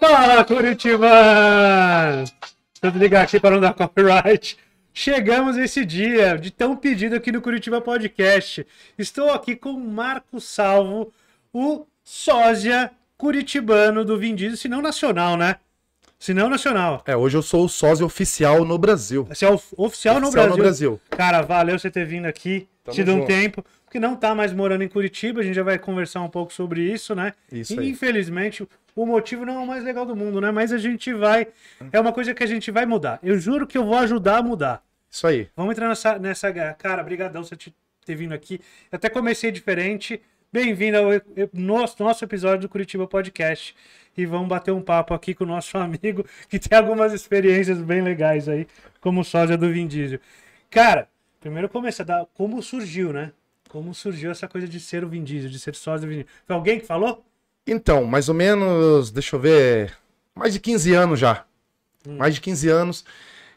Fala, Curitiba! Tanto ligar aqui para não dar copyright. Chegamos esse dia de tão pedido aqui no Curitiba Podcast. Estou aqui com o Marco Salvo, o sósia curitibano do Vin Diesel, se não nacional, né? Se não nacional. É, hoje eu sou o sósia oficial no Brasil. Você é oficial, oficial no, Brasil. no Brasil. Cara, valeu você ter vindo aqui, te tido um tempo, porque não tá mais morando em Curitiba, a gente já vai conversar um pouco sobre isso, né? Isso e, aí. Infelizmente, o motivo não é o mais legal do mundo, né? Mas a gente vai. É uma coisa que a gente vai mudar. Eu juro que eu vou ajudar a mudar. Isso aí. Vamos entrar nessa. nessa cara, brigadão você ter vindo aqui. Eu até comecei diferente. Bem-vindo ao nosso, nosso episódio do Curitiba Podcast. E vamos bater um papo aqui com o nosso amigo, que tem algumas experiências bem legais aí, como sósia do Vin Diesel. Cara, primeiro começa a é dar como surgiu, né? Como surgiu essa coisa de ser o Vin Diesel, de ser sósia do Vin Diesel. Foi alguém que falou? Então, mais ou menos, deixa eu ver, mais de 15 anos já. Hum. Mais de 15 anos.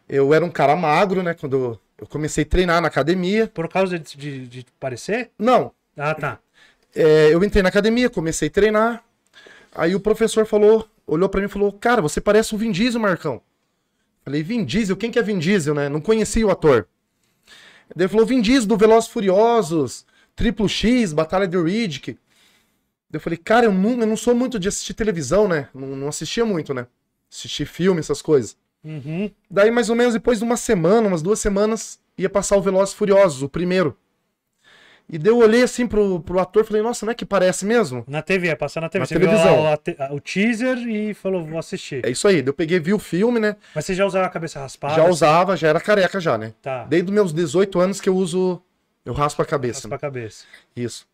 Eu era um cara magro, né? Quando eu comecei a treinar na academia. Por causa de, de, de parecer? Não. Ah, tá. É, eu entrei na academia, comecei a treinar. Aí o professor falou, olhou para mim e falou: Cara, você parece um Vin Diesel, Marcão. Falei: Vin Diesel? Quem que é Vin Diesel, né? Não conhecia o ator. Ele falou: Vin Diesel do Velozes Furiosos, Triplo X, Batalha de Riddick. Eu falei, cara, eu não, eu não sou muito de assistir televisão, né? Não, não assistia muito, né? Assistir filme, essas coisas. Uhum. Daí, mais ou menos depois de uma semana, umas duas semanas, ia passar o Velozes Furiosos, o primeiro. E daí eu olhei assim pro, pro ator e falei, nossa, não é que parece mesmo? Na TV, ia passar na TV. Na você televisão. O, o, teaser e falou, vou assistir. É isso aí. Eu peguei, vi o filme, né? Mas você já usava a cabeça raspada? Já assim? usava, já era careca já, né? Tá. Desde os meus 18 anos que eu uso, eu raspo a cabeça. Raspo né? a cabeça. Isso.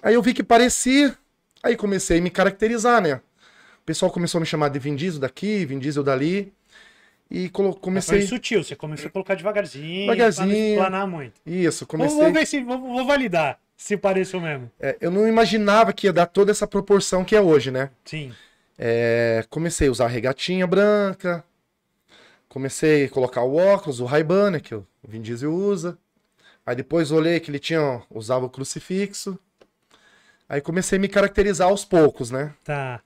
Aí eu vi que parecia, Aí comecei a me caracterizar, né? O pessoal começou a me chamar de Vin Diesel daqui, Vin Diesel dali. E comecei. Mas foi é sutil, você começou a colocar devagarzinho. Devagarzinho. Pra planar muito. Isso, comecei. Vamos, ver se. Vou, vou validar se pareceu mesmo. É, eu não imaginava que ia dar toda essa proporção que é hoje, né? Sim. É, comecei a usar regatinha branca. Comecei a colocar o óculos, o Ray-Ban, né, que o Vin Diesel usa. Aí depois olhei que ele tinha, usava o crucifixo. Aí comecei a me caracterizar aos poucos, né? Tá.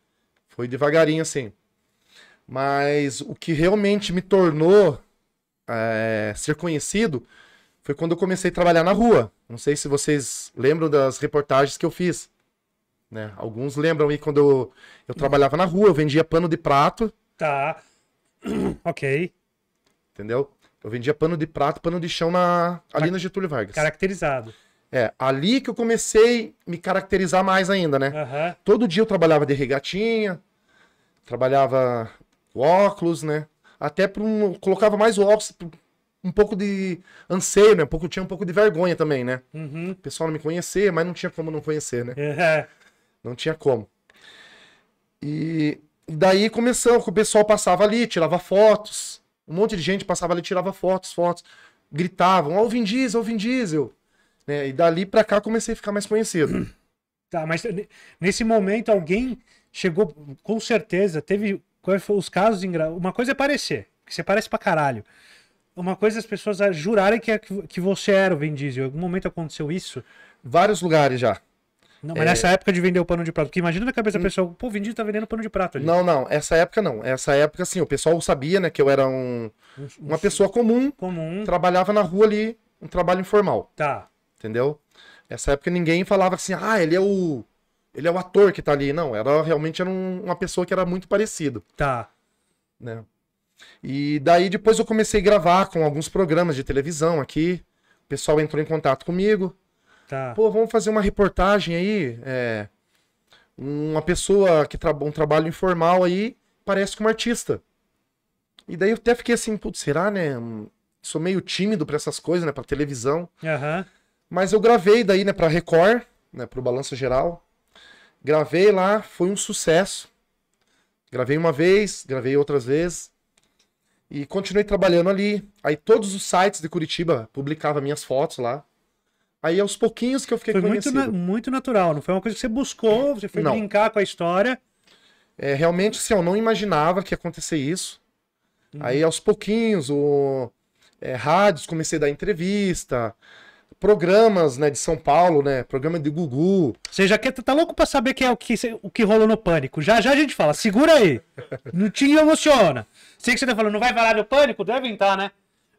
Foi devagarinho assim. Mas o que realmente me tornou é, ser conhecido foi quando eu comecei a trabalhar na rua. Não sei se vocês lembram das reportagens que eu fiz. Né? Alguns lembram aí quando eu, eu trabalhava na rua, eu vendia pano de prato. Tá. ok. Entendeu? Eu vendia pano de prato, pano de chão na, ali na Getúlio Vargas. Caracterizado. É, ali que eu comecei a me caracterizar mais ainda, né? Uhum. Todo dia eu trabalhava de regatinha, trabalhava óculos, né? Até para um, colocava mais o óculos, um pouco de anseio, né? Um pouco, tinha um pouco de vergonha também, né? Uhum. O pessoal não me conhecia, mas não tinha como não conhecer, né? Uhum. Não tinha como. E, daí daí que o pessoal passava ali, tirava fotos. Um monte de gente passava ali, tirava fotos, fotos. Gritavam, ó oh, o Vin Diesel, o oh, Vin Diesel. Né? E dali para cá comecei a ficar mais conhecido. Tá, mas nesse momento alguém chegou, com certeza, teve. Quais foram os casos Uma coisa é parecer, que você parece pra caralho. Uma coisa é as pessoas jurarem que, é, que você era o Vin Diesel. Em algum momento aconteceu isso? Vários lugares já. Não, mas é... nessa época de vender o pano de prato, porque imagina na cabeça da hum. pessoa, pô, o Vin Diesel tá vendendo pano de prato ali. Não, não, essa época não. Essa época, assim, o pessoal sabia, né, que eu era um, uma pessoa comum, comum, trabalhava na rua ali, um trabalho informal. Tá. Entendeu? Nessa época ninguém falava assim, ah, ele é o. Ele é o ator que tá ali. Não, era realmente era um, uma pessoa que era muito parecido. Tá. Né? E daí depois eu comecei a gravar com alguns programas de televisão aqui. O pessoal entrou em contato comigo. Tá. Pô, vamos fazer uma reportagem aí. É, uma pessoa que trabalha um trabalho informal aí parece uma artista. E daí eu até fiquei assim, putz, será, né? Sou meio tímido para essas coisas, né? Pra televisão. Aham. Uhum. Mas eu gravei daí, né, pra Record, né, pro Balanço Geral. Gravei lá, foi um sucesso. Gravei uma vez, gravei outras vezes. E continuei trabalhando ali. Aí todos os sites de Curitiba publicavam minhas fotos lá. Aí aos pouquinhos que eu fiquei foi conhecido. Muito, muito natural, não foi uma coisa que você buscou, você foi não. brincar com a história. É, realmente, assim, eu não imaginava que ia acontecer isso. Uhum. Aí aos pouquinhos, o é, rádios, comecei a dar entrevista, programas, né, de São Paulo, né? Programa de Gugu. Você já quer, tá louco pra saber quem é o que, o que rolou no pânico. Já já a gente fala, segura aí. Não te emociona. Sei que você tá falando, não vai falar do pânico? Deve entrar, tá, né?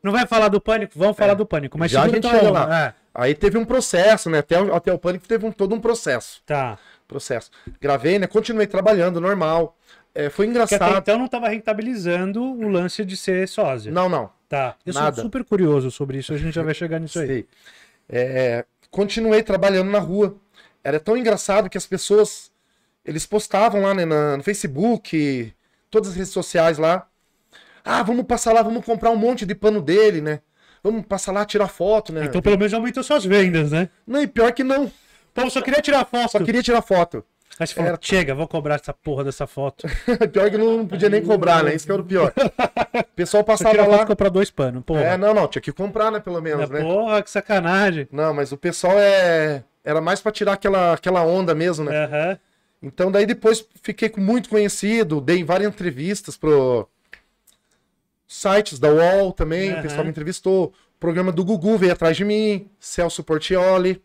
Não vai falar do pânico? Vamos é, falar do pânico. Mas já a gente tá então lá. É. Aí teve um processo, né? Até, até o pânico teve um, todo um processo. Tá. Processo. Gravei, né? Continuei trabalhando, normal. É, foi engraçado. até então não tava rentabilizando o lance de ser sósia. Não, não. Tá. Eu Nada. sou super curioso sobre isso, a gente já vai chegar nisso aí. Sim. É, continuei trabalhando na rua. Era tão engraçado que as pessoas. Eles postavam lá né, no Facebook, todas as redes sociais lá. Ah, vamos passar lá, vamos comprar um monte de pano dele, né? Vamos passar lá, tirar foto, né? Então pelo menos aumentou suas vendas, né? Não, e pior que não. Pô, então, só queria tirar foto. Só queria tirar foto. Aí você falou, era... chega, vou cobrar essa porra dessa foto. pior que não podia nem cobrar, né? Isso que era o pior. O pessoal passava lá... Foto, comprar dois panos, porra. É, não, não, tinha que comprar, né, pelo menos, é, né? Porra, que sacanagem. Não, mas o pessoal é... Era mais pra tirar aquela, aquela onda mesmo, né? Uhum. Então daí depois fiquei muito conhecido, dei várias entrevistas pro... Sites da UOL também, uhum. o pessoal me entrevistou. O programa do Gugu veio atrás de mim, Celso Portioli.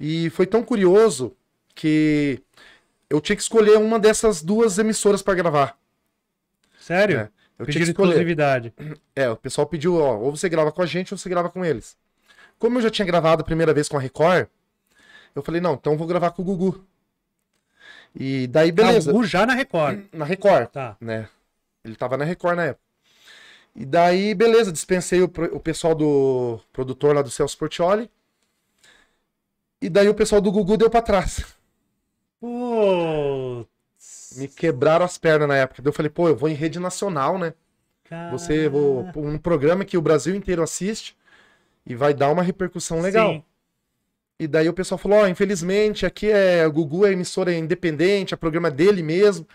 E foi tão curioso que eu tinha que escolher uma dessas duas emissoras para gravar. Sério? É, eu tinha que escolher. exclusividade. É, o pessoal pediu, ó, ou você grava com a gente ou você grava com eles. Como eu já tinha gravado a primeira vez com a Record, eu falei, não, então vou gravar com o Gugu. E daí, tá, beleza. Ah, o Gugu já na Record. Na Record. Tá. Né? Ele tava na Record na época. E daí, beleza, dispensei o, o pessoal do produtor lá do Celso Portioli. E daí o pessoal do Gugu deu pra trás. Putz. Me quebraram as pernas na época. Eu falei, pô, eu vou em rede nacional, né? Caraca. Você, vou, um programa que o Brasil inteiro assiste e vai dar uma repercussão legal. Sim. E daí o pessoal falou: ó, oh, infelizmente, aqui é. O Gugu é emissora independente, é programa dele mesmo.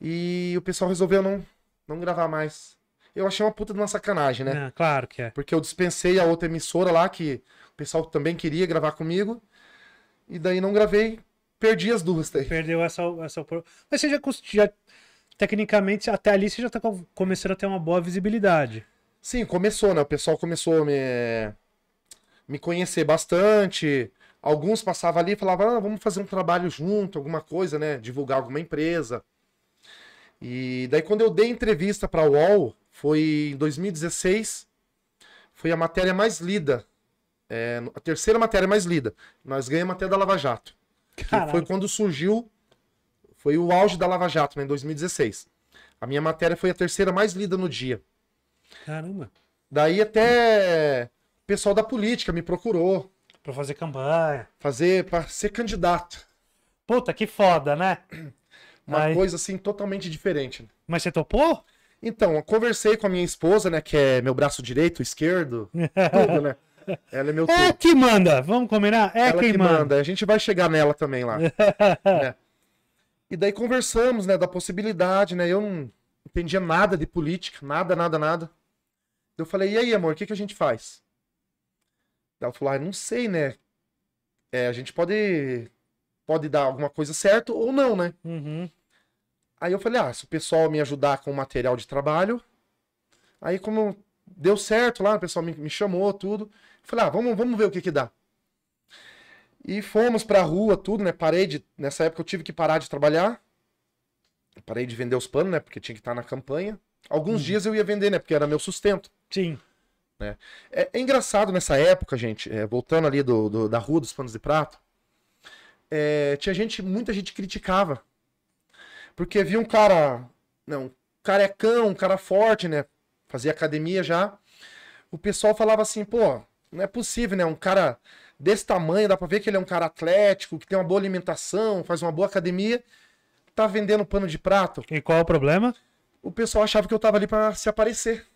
E o pessoal resolveu não, não gravar mais. Eu achei uma puta de uma sacanagem, né? Ah, claro que é. Porque eu dispensei a outra emissora lá, que o pessoal também queria gravar comigo. E daí não gravei. Perdi as duas Perdeu essa, essa Mas você já, já tecnicamente, até ali você já tá começando a ter uma boa visibilidade. Sim, começou, né? O pessoal começou a me, me conhecer bastante. Alguns passavam ali e falavam, ah, vamos fazer um trabalho junto, alguma coisa, né? Divulgar alguma empresa. E daí quando eu dei entrevista para o UOL, foi em 2016, foi a matéria mais lida, é, a terceira matéria mais lida. Nós ganhamos até da Lava Jato. Caraca. foi quando surgiu. Foi o auge da Lava Jato, né, em 2016. A minha matéria foi a terceira mais lida no dia. Caramba. Daí até o pessoal da política me procurou. Pra fazer campanha. Fazer, pra ser candidato. Puta, que foda, né? Uma coisa assim totalmente diferente. Né? Mas você topou? Então, eu conversei com a minha esposa, né, que é meu braço direito, esquerdo, tudo, né? Ela é meu É que manda, vamos combinar? É ela quem que manda. manda. A gente vai chegar nela também lá. é. E daí conversamos, né, da possibilidade, né? Eu não entendia nada de política, nada, nada, nada. Eu falei, e aí, amor, o que, que a gente faz? Ela falou, ah, não sei, né? É, a gente pode, pode dar alguma coisa certo ou não, né? Uhum. Aí eu falei, ah, se o pessoal me ajudar com o material de trabalho, aí como deu certo lá, o pessoal me, me chamou, tudo. Falei, ah, vamos, vamos ver o que que dá. E fomos pra rua, tudo, né? Parei de. Nessa época eu tive que parar de trabalhar. Parei de vender os panos, né? Porque tinha que estar tá na campanha. Alguns hum. dias eu ia vender, né? Porque era meu sustento. Sim. Né? É, é engraçado nessa época, gente, é, voltando ali do, do, da rua dos panos de prato, é, tinha gente, muita gente criticava. Porque via um cara. Não, um carecão, um cara forte, né? fazia academia já. O pessoal falava assim, pô, não é possível, né? Um cara desse tamanho, dá pra ver que ele é um cara atlético, que tem uma boa alimentação, faz uma boa academia, tá vendendo pano de prato. E qual é o problema? O pessoal achava que eu tava ali para se aparecer.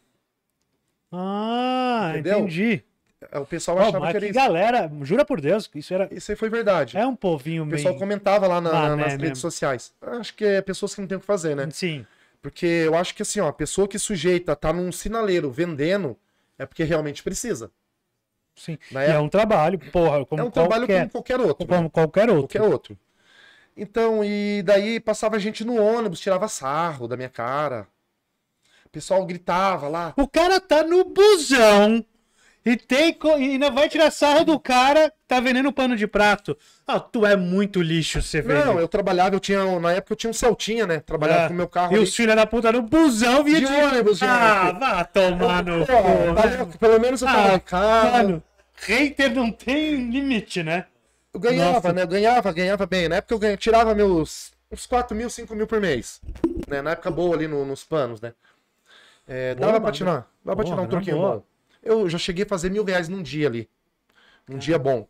Ah, Entendeu? entendi. É, o pessoal achava oh, mas que era que isso. galera, jura por Deus, isso era. Isso aí foi verdade. É um povinho mesmo. O pessoal meio... comentava lá na, ah, nas né, redes mesmo. sociais. Acho que é pessoas que não tem o que fazer, né? Sim. Porque eu acho que assim, ó, a pessoa que sujeita tá num sinaleiro vendendo é porque realmente precisa. Sim. Né? é um trabalho, porra, como É um qualquer... trabalho como qualquer outro. Como né? qualquer outro. Qualquer outro. Então, e daí passava gente no ônibus, tirava sarro da minha cara. O pessoal gritava lá. O cara tá no busão e tem e ainda vai tirar sarro do cara que tá vendendo pano de prato. Ah, tu é muito lixo, você vê. Não, eu trabalhava, eu tinha. Na época eu tinha um Celtinha, né? Trabalhava é. com o meu carro. E ali. os filhos da puta no busão vinha de, de ônibus, Ah, né? vá tomar no. É, é, pelo menos eu tava ah, em Mano, hater não tem limite, né? Eu ganhava, Nossa. né? Eu ganhava, ganhava bem. Na época eu ganhava, tirava meus uns 4 mil, 5 mil por mês. Né? Na época boa ali no, nos panos, né? É, boa, dava pra tirar. Dava pra tirar um é troquinho, mano. Eu já cheguei a fazer mil reais num dia ali. Um é. dia bom.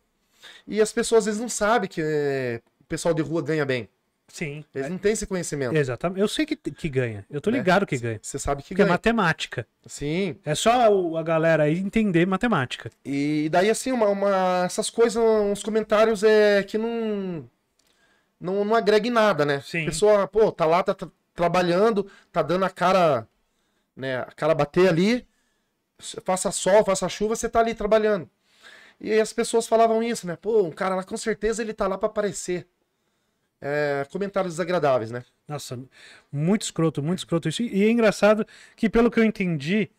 E as pessoas às vezes não sabem que é, o pessoal de rua ganha bem. Sim. Eles é. não têm esse conhecimento. Exatamente. Eu sei que, que ganha. Eu tô né? ligado é. que ganha. Você sabe que Porque é ganha. é matemática. Sim. É só a galera aí entender matemática. E daí, assim, uma, uma, essas coisas, uns comentários é que não, não, não agrega em nada, né? Sim. A pessoa, pô, tá lá, tá, tá trabalhando, tá dando a cara, né, a cara bater ali faça sol, faça chuva, você tá ali trabalhando. E as pessoas falavam isso, né? Pô, um cara lá com certeza ele tá lá para aparecer. É, comentários desagradáveis, né? Nossa, muito escroto, muito escroto isso. E é engraçado que, pelo que eu entendi,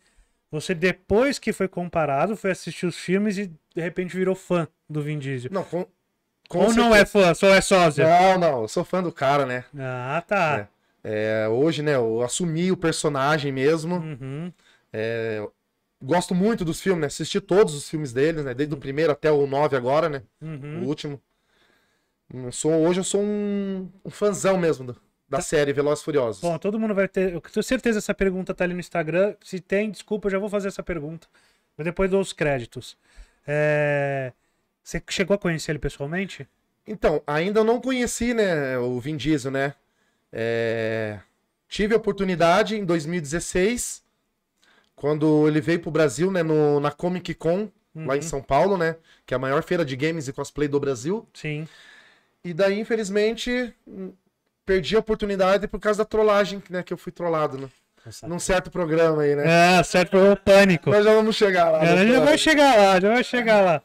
você depois que foi comparado, foi assistir os filmes e de repente virou fã do Vin Diesel. Não, com, com Ou certeza. não é fã, só é sósia? Não, não, eu sou fã do cara, né? Ah, tá. É, é, hoje, né, eu assumi o personagem mesmo. Uhum. É, gosto muito dos filmes, né? Assisti todos os filmes deles, né? Desde o primeiro até o nove agora, né? Uhum. O último. Eu sou, hoje eu sou um, um fãzão mesmo do, da tá. série Velozes Furiosos. Bom, todo mundo vai ter... Eu tenho certeza que essa pergunta tá ali no Instagram. Se tem, desculpa, eu já vou fazer essa pergunta. Mas depois dou os créditos. É... Você chegou a conhecer ele pessoalmente? Então, ainda não conheci, né, o Vin Diesel, né? É... Tive a oportunidade em 2016 quando ele veio pro Brasil, né, no, na Comic Con, uhum. lá em uhum. São Paulo, né? Que é a maior feira de games e cosplay do Brasil. Sim. E daí, infelizmente, perdi a oportunidade por causa da trollagem, né? Que eu fui trollado, né? Num certo programa aí, né? É, certo programa Pânico. Mas já vamos chegar lá. É, né, já vai chegar lá, já vai chegar lá.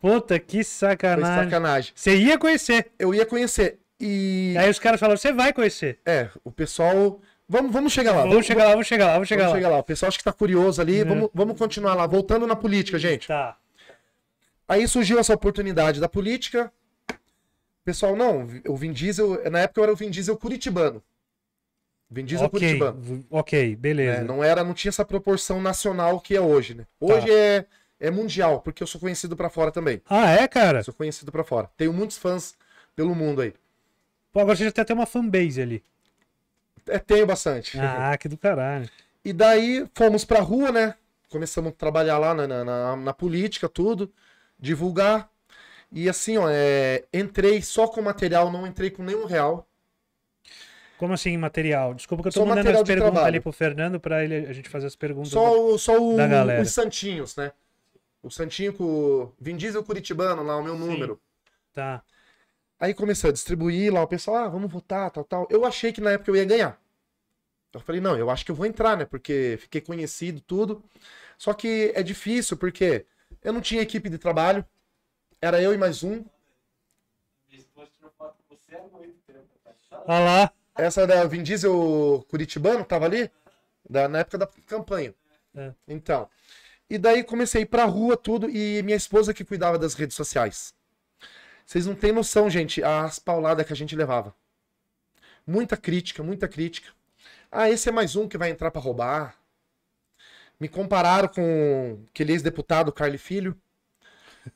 Puta, que sacanagem. Foi sacanagem. Você ia conhecer. Eu ia conhecer. E... Aí os caras falaram, você vai conhecer. É, o pessoal Vamos, vamos chegar lá. Vamos, vamos chegar lá, vamos chegar lá, vamos chegar vamos lá. chegar lá. O pessoal acho que tá curioso ali. Uhum. Vamos, vamos continuar lá. Voltando na política, gente. Tá. Aí surgiu essa oportunidade da política. Pessoal, não, o Vin Diesel, na época eu era o Vin Diesel curitibano. Vin Diesel okay. curitibano. Ok, beleza. É, não era, não tinha essa proporção nacional que é hoje, né? Tá. Hoje tá. é, é mundial, porque eu sou conhecido para fora também. Ah, é, cara? sou conhecido para fora. Tenho muitos fãs pelo mundo aí. Pô, agora você já tem até uma fanbase ali. É, tenho bastante. Ah, que do caralho. E daí fomos pra rua, né? Começamos a trabalhar lá na, na, na política, tudo, divulgar. E assim, ó, é, entrei só com material, não entrei com nenhum real. Como assim material? Desculpa que eu tô só mandando as perguntas ali pro Fernando pra ele, a gente fazer as perguntas só da, só o, da galera. os santinhos, né? O santinho com Vin Diesel Curitibano lá, o meu número. Tá. Aí começou a distribuir lá, o pessoal, ah, vamos votar, tal, tal. Eu achei que na época eu ia ganhar. Eu falei, não, eu acho que eu vou entrar, né? Porque fiquei conhecido, tudo. Só que é difícil, porque eu não tinha equipe de trabalho. Era eu e mais um. Ah lá. Essa é da Vin Diesel Curitibano, tava ali? Da, na época da campanha. É. Então. E daí comecei a ir pra rua, tudo, e minha esposa que cuidava das redes sociais. Vocês não têm noção, gente, as pauladas que a gente levava. Muita crítica, muita crítica. Ah, esse é mais um que vai entrar para roubar. Me compararam com aquele ex-deputado Carly Filho.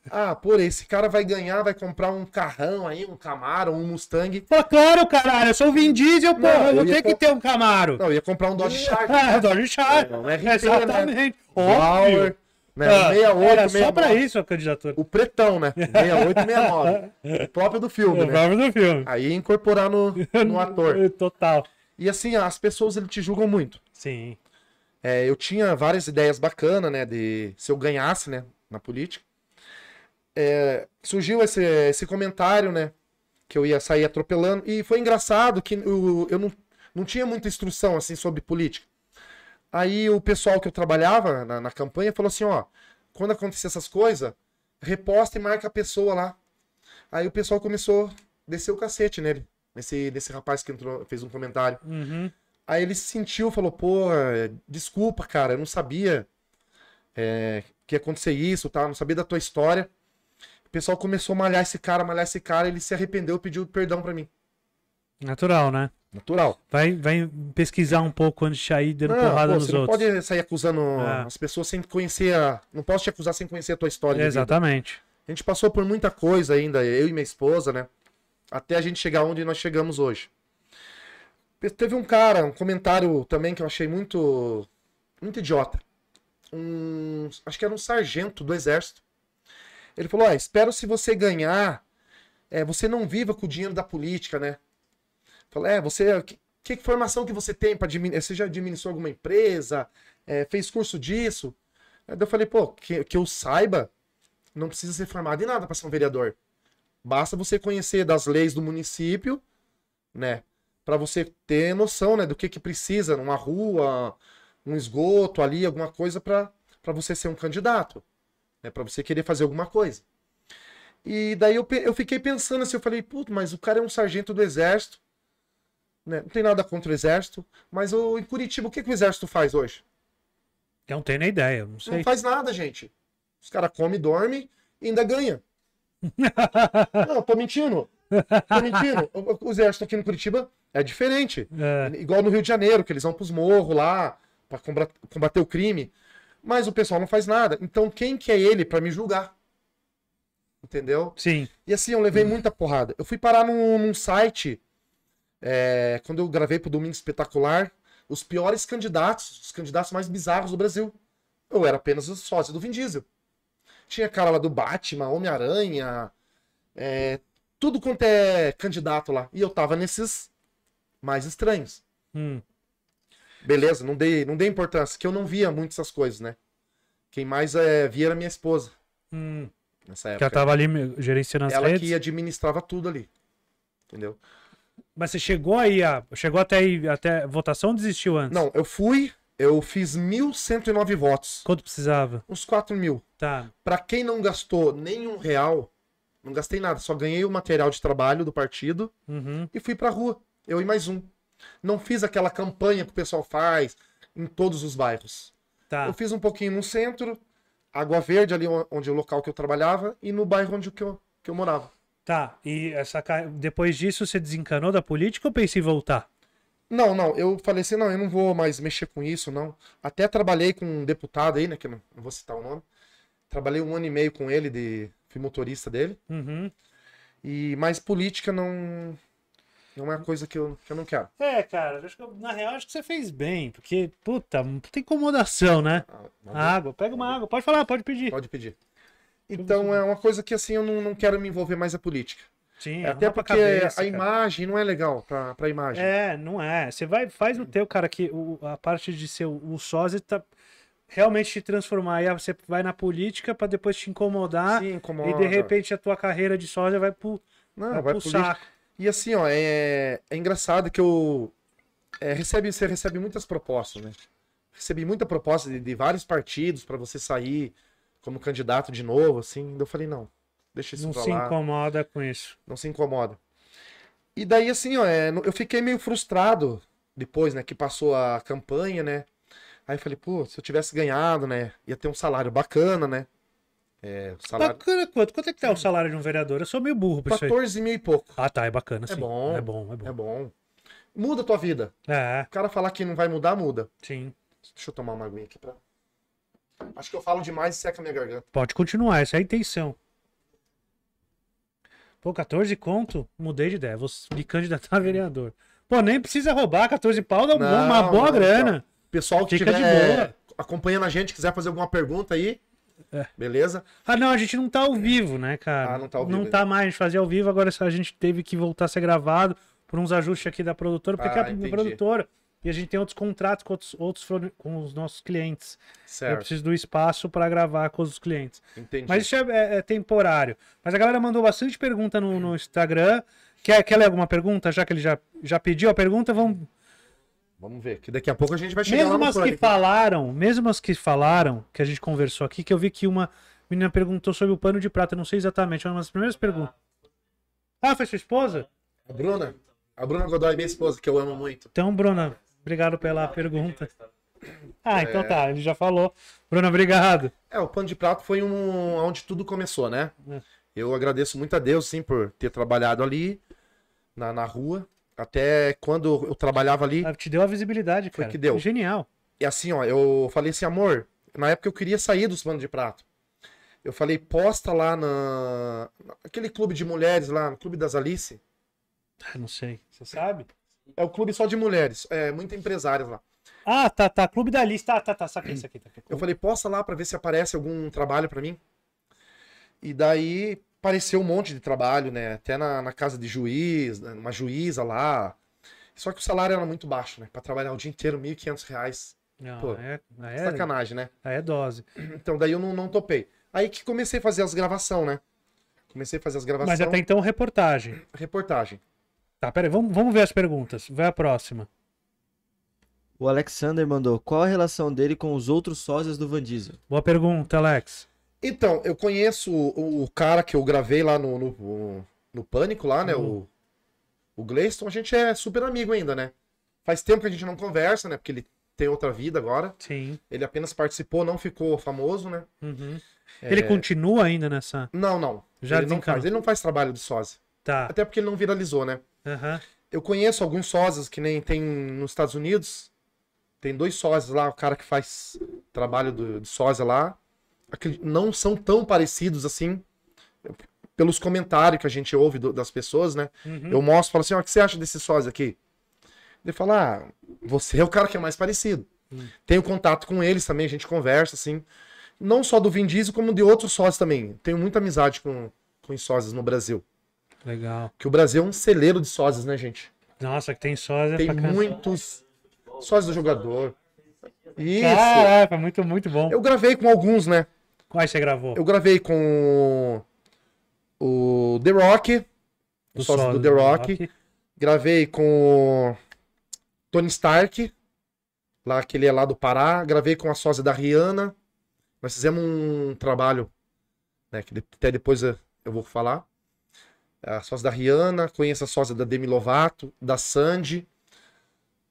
Ah, porra esse cara vai ganhar, vai comprar um carrão aí, um Camaro, um Mustang. Pô, claro, caralho, eu sou o Vin Diesel, porra, eu, eu tenho que ter um Camaro. Não, eu ia comprar um Dodge Charger. Ah, né? Dodge Charger. É, um RP, né? Exatamente. Né? Óbvio. Power. Né? Ah, 68, era 69. só pra isso a candidatura. O pretão, né? 68 69. o próprio do filme, o né? próprio do filme. Aí incorporar no, no ator. Total. E assim, as pessoas ele te julgam muito. Sim. É, eu tinha várias ideias bacanas, né? De se eu ganhasse, né? Na política. É, surgiu esse, esse comentário, né? Que eu ia sair atropelando. E foi engraçado que eu, eu não, não tinha muita instrução, assim, sobre política. Aí o pessoal que eu trabalhava na, na campanha falou assim, ó, quando acontecer essas coisas, reposta e marca a pessoa lá. Aí o pessoal começou a descer o cacete nele, nesse, nesse rapaz que entrou, fez um comentário. Uhum. Aí ele se sentiu, falou, pô, desculpa, cara, eu não sabia é, que ia acontecer isso, tá? não sabia da tua história. O pessoal começou a malhar esse cara, malhar esse cara, ele se arrependeu e pediu perdão para mim. Natural, né? Natural. Vai, vai pesquisar um pouco antes de sair dando não, porrada pô, nos você outros. Não pode sair acusando é. as pessoas sem conhecer a. Não posso te acusar sem conhecer a tua história. É, exatamente. A gente passou por muita coisa ainda, eu e minha esposa, né? Até a gente chegar onde nós chegamos hoje. Teve um cara, um comentário também que eu achei muito. muito idiota. Um, acho que era um sargento do exército. Ele falou: ah, espero se você ganhar, é, você não viva com o dinheiro da política, né? falei é, você. Que, que formação que você tem para diminuir? Você já administrou alguma empresa? É, fez curso disso? Aí eu falei, pô, que, que eu saiba, não precisa ser formado em nada para ser um vereador. Basta você conhecer das leis do município, né? Para você ter noção, né, do que que precisa numa rua, um esgoto ali, alguma coisa para para você ser um candidato, né, para você querer fazer alguma coisa. E daí eu, eu fiquei pensando assim, eu falei, puto, mas o cara é um sargento do exército, né? Não tem nada contra o exército, mas o, em Curitiba, o que, que o exército faz hoje? Eu não tenho nem ideia, não sei. Não faz nada, gente. Os caras comem, dormem e ainda ganha. não, tô mentindo. Tô mentindo. O, o exército aqui no Curitiba é diferente. É. Igual no Rio de Janeiro, que eles vão pros morros lá para combater, o crime. Mas o pessoal não faz nada. Então quem que é ele para me julgar? Entendeu? Sim. E assim, eu levei muita porrada. Eu fui parar num, num site é, quando eu gravei pro Domingo Espetacular, os piores candidatos, os candidatos mais bizarros do Brasil. Eu era apenas o sócio do Vin Diesel. Tinha cara lá do Batman, Homem-Aranha, é, tudo quanto é candidato lá. E eu tava nesses mais estranhos. Hum. Beleza, não dei, não dei importância, que eu não via muito essas coisas, né? Quem mais é, via era minha esposa. Hum. Nessa época. Que ela tava ali gerenciando as Ela redes? que administrava tudo ali. Entendeu? Mas você chegou aí, a, chegou até aí, até votação ou desistiu antes? Não, eu fui, eu fiz 1.109 votos. Quanto precisava? Uns 4 mil. Tá. Pra quem não gastou nenhum real, não gastei nada, só ganhei o material de trabalho do partido uhum. e fui pra rua. Eu e mais um. Não fiz aquela campanha que o pessoal faz em todos os bairros. Tá. Eu fiz um pouquinho no centro, Água Verde, ali onde o local que eu trabalhava, e no bairro onde eu, que eu morava. Tá, e essa depois disso você desencanou da política ou pensei em voltar? Não, não, eu falei assim, não, eu não vou mais mexer com isso, não. Até trabalhei com um deputado aí, né, que não, não vou citar o nome. Trabalhei um ano e meio com ele, de, fui motorista dele. Uhum. E, mas política não, não é uma coisa que eu, que eu não quero. É, cara, acho que eu, na real acho que você fez bem, porque, puta, tem incomodação, né? Ah, água, pega uma água, pode falar, pode pedir. Pode pedir. Então é uma coisa que assim eu não, não quero me envolver mais na política. Sim, é até porque cabeça, a imagem não é legal pra, pra imagem. É, não é. Você vai, faz no teu, cara, que o, a parte de ser o, o sósia tá realmente te transformar. Aí ah, você vai na política para depois te incomodar. Sim, incomoda. E de repente a tua carreira de sósia vai pro, não, vai vai pro saco. E assim, ó, é, é engraçado que eu. É, recebe, você recebe muitas propostas, né? Recebi muita proposta de, de vários partidos para você sair como candidato de novo, assim. Eu falei, não, deixa isso não Não se incomoda com isso. Não se incomoda. E daí, assim, ó, é, eu fiquei meio frustrado depois, né, que passou a campanha, né. Aí eu falei, pô, se eu tivesse ganhado, né, ia ter um salário bacana, né. É, salário... Bacana quanto? Quanto é que tá o salário de um vereador? Eu sou meio burro pra 14 mil e pouco. Ah, tá, é bacana, é sim. É bom. É bom, é bom. É bom. Muda a tua vida. É. O cara falar que não vai mudar, muda. Sim. Deixa eu tomar uma aguinha aqui pra... Acho que eu falo demais e seca minha garganta. Pode continuar, essa é a intenção. Pô, 14 conto? Mudei de ideia. Vou me candidatar a vereador. Pô, nem precisa roubar 14 pau, dá não, uma boa não, grana. Então, pessoal que Fica tiver de boa. acompanhando a gente, quiser fazer alguma pergunta aí, é. Beleza? Ah, não, a gente não tá ao vivo, né, cara? Ah, não tá ao vivo. Não tá mais fazer ao vivo, agora a gente teve que voltar a ser gravado por uns ajustes aqui da produtora, porque ah, a entendi. produtora e a gente tem outros contratos com outros, outros com os nossos clientes. Certo. Eu preciso do espaço para gravar com os clientes. Entendi. Mas isso é, é, é, temporário. Mas a galera mandou bastante pergunta no, no Instagram. Quer, quer ler alguma pergunta? Já que ele já, já pediu a pergunta, vamos. Vamos ver, que daqui a pouco a gente vai chegar mesmo lá as que falaram, mesmo as que falaram, que a gente conversou aqui, que eu vi que uma menina perguntou sobre o pano de prata, não sei exatamente, uma das primeiras perguntas. Ah, foi sua esposa? A Bruna. A Bruna Godoy, minha esposa, que eu amo muito. Então, Bruna, Obrigado pela pergunta. Ah, então é... tá, ele já falou. Bruno, obrigado. É, o Pano de Prato foi um onde tudo começou, né? É. Eu agradeço muito a Deus, sim, por ter trabalhado ali, na, na rua. Até quando eu trabalhava ali. Ah, te deu a visibilidade, foi que deu. Genial. E assim, ó, eu falei assim, amor, na época eu queria sair dos Pano de Prato. Eu falei, posta lá na. Aquele clube de mulheres lá, no Clube das Alice. Ah, não sei. Você sabe? É o clube só de mulheres. É, muita empresária lá. Ah, tá, tá. Clube da lista. Ah, tá, tá. Saquei, isso aqui. Tá, tá, tá. Eu falei, posta lá pra ver se aparece algum trabalho pra mim. E daí apareceu um monte de trabalho, né? Até na, na casa de juiz, né? uma juíza lá. Só que o salário era muito baixo, né? Pra trabalhar o dia inteiro, R$ 1.500. Não, é, é, sacanagem, né? É dose. Então daí eu não, não topei. Aí que comecei a fazer as gravações, né? Comecei a fazer as gravações. Mas até então reportagem. Reportagem. Tá, peraí, vamos, vamos ver as perguntas. Vai a próxima. O Alexander mandou: qual a relação dele com os outros sósias do Van Diesel? Boa pergunta, Alex. Então, eu conheço o, o cara que eu gravei lá no, no, no Pânico, lá, né? Uhum. O, o Gleison. A gente é super amigo ainda, né? Faz tempo que a gente não conversa, né? Porque ele tem outra vida agora. Sim. Ele apenas participou, não ficou famoso, né? Uhum. É... Ele continua ainda nessa. Não, não. Já ele não faz. Ele não faz trabalho de sósia. Tá. Até porque ele não viralizou, né? Uhum. Eu conheço alguns sósias que nem tem nos Estados Unidos. Tem dois sósias lá, o cara que faz trabalho do, de sósia lá. não são tão parecidos assim, pelos comentários que a gente ouve do, das pessoas, né? Uhum. Eu mostro e falo assim: ó, o que você acha desse sósia aqui? Ele fala: ah, você é o cara que é mais parecido. Uhum. Tenho contato com eles também, a gente conversa assim. Não só do Vin Diesel, como de outros sócios também. Tenho muita amizade com, com os sócios no Brasil. Legal. Que o Brasil é um celeiro de sósias, né, gente? Nossa, que tem sozes Tem muitos sozes sósias do jogador. Isso. Caraca, muito, muito bom. Eu gravei com alguns, né? Quais você gravou? Eu gravei com o The Rock, do sócio, sócio do The Rock. Rock. Gravei com Tony Stark, lá que ele é lá do Pará. Gravei com a sósia da Rihanna. Nós fizemos um trabalho, né? Que até depois eu vou falar a sósia da Rihanna, conheço a sósia da Demi Lovato, da Sandy,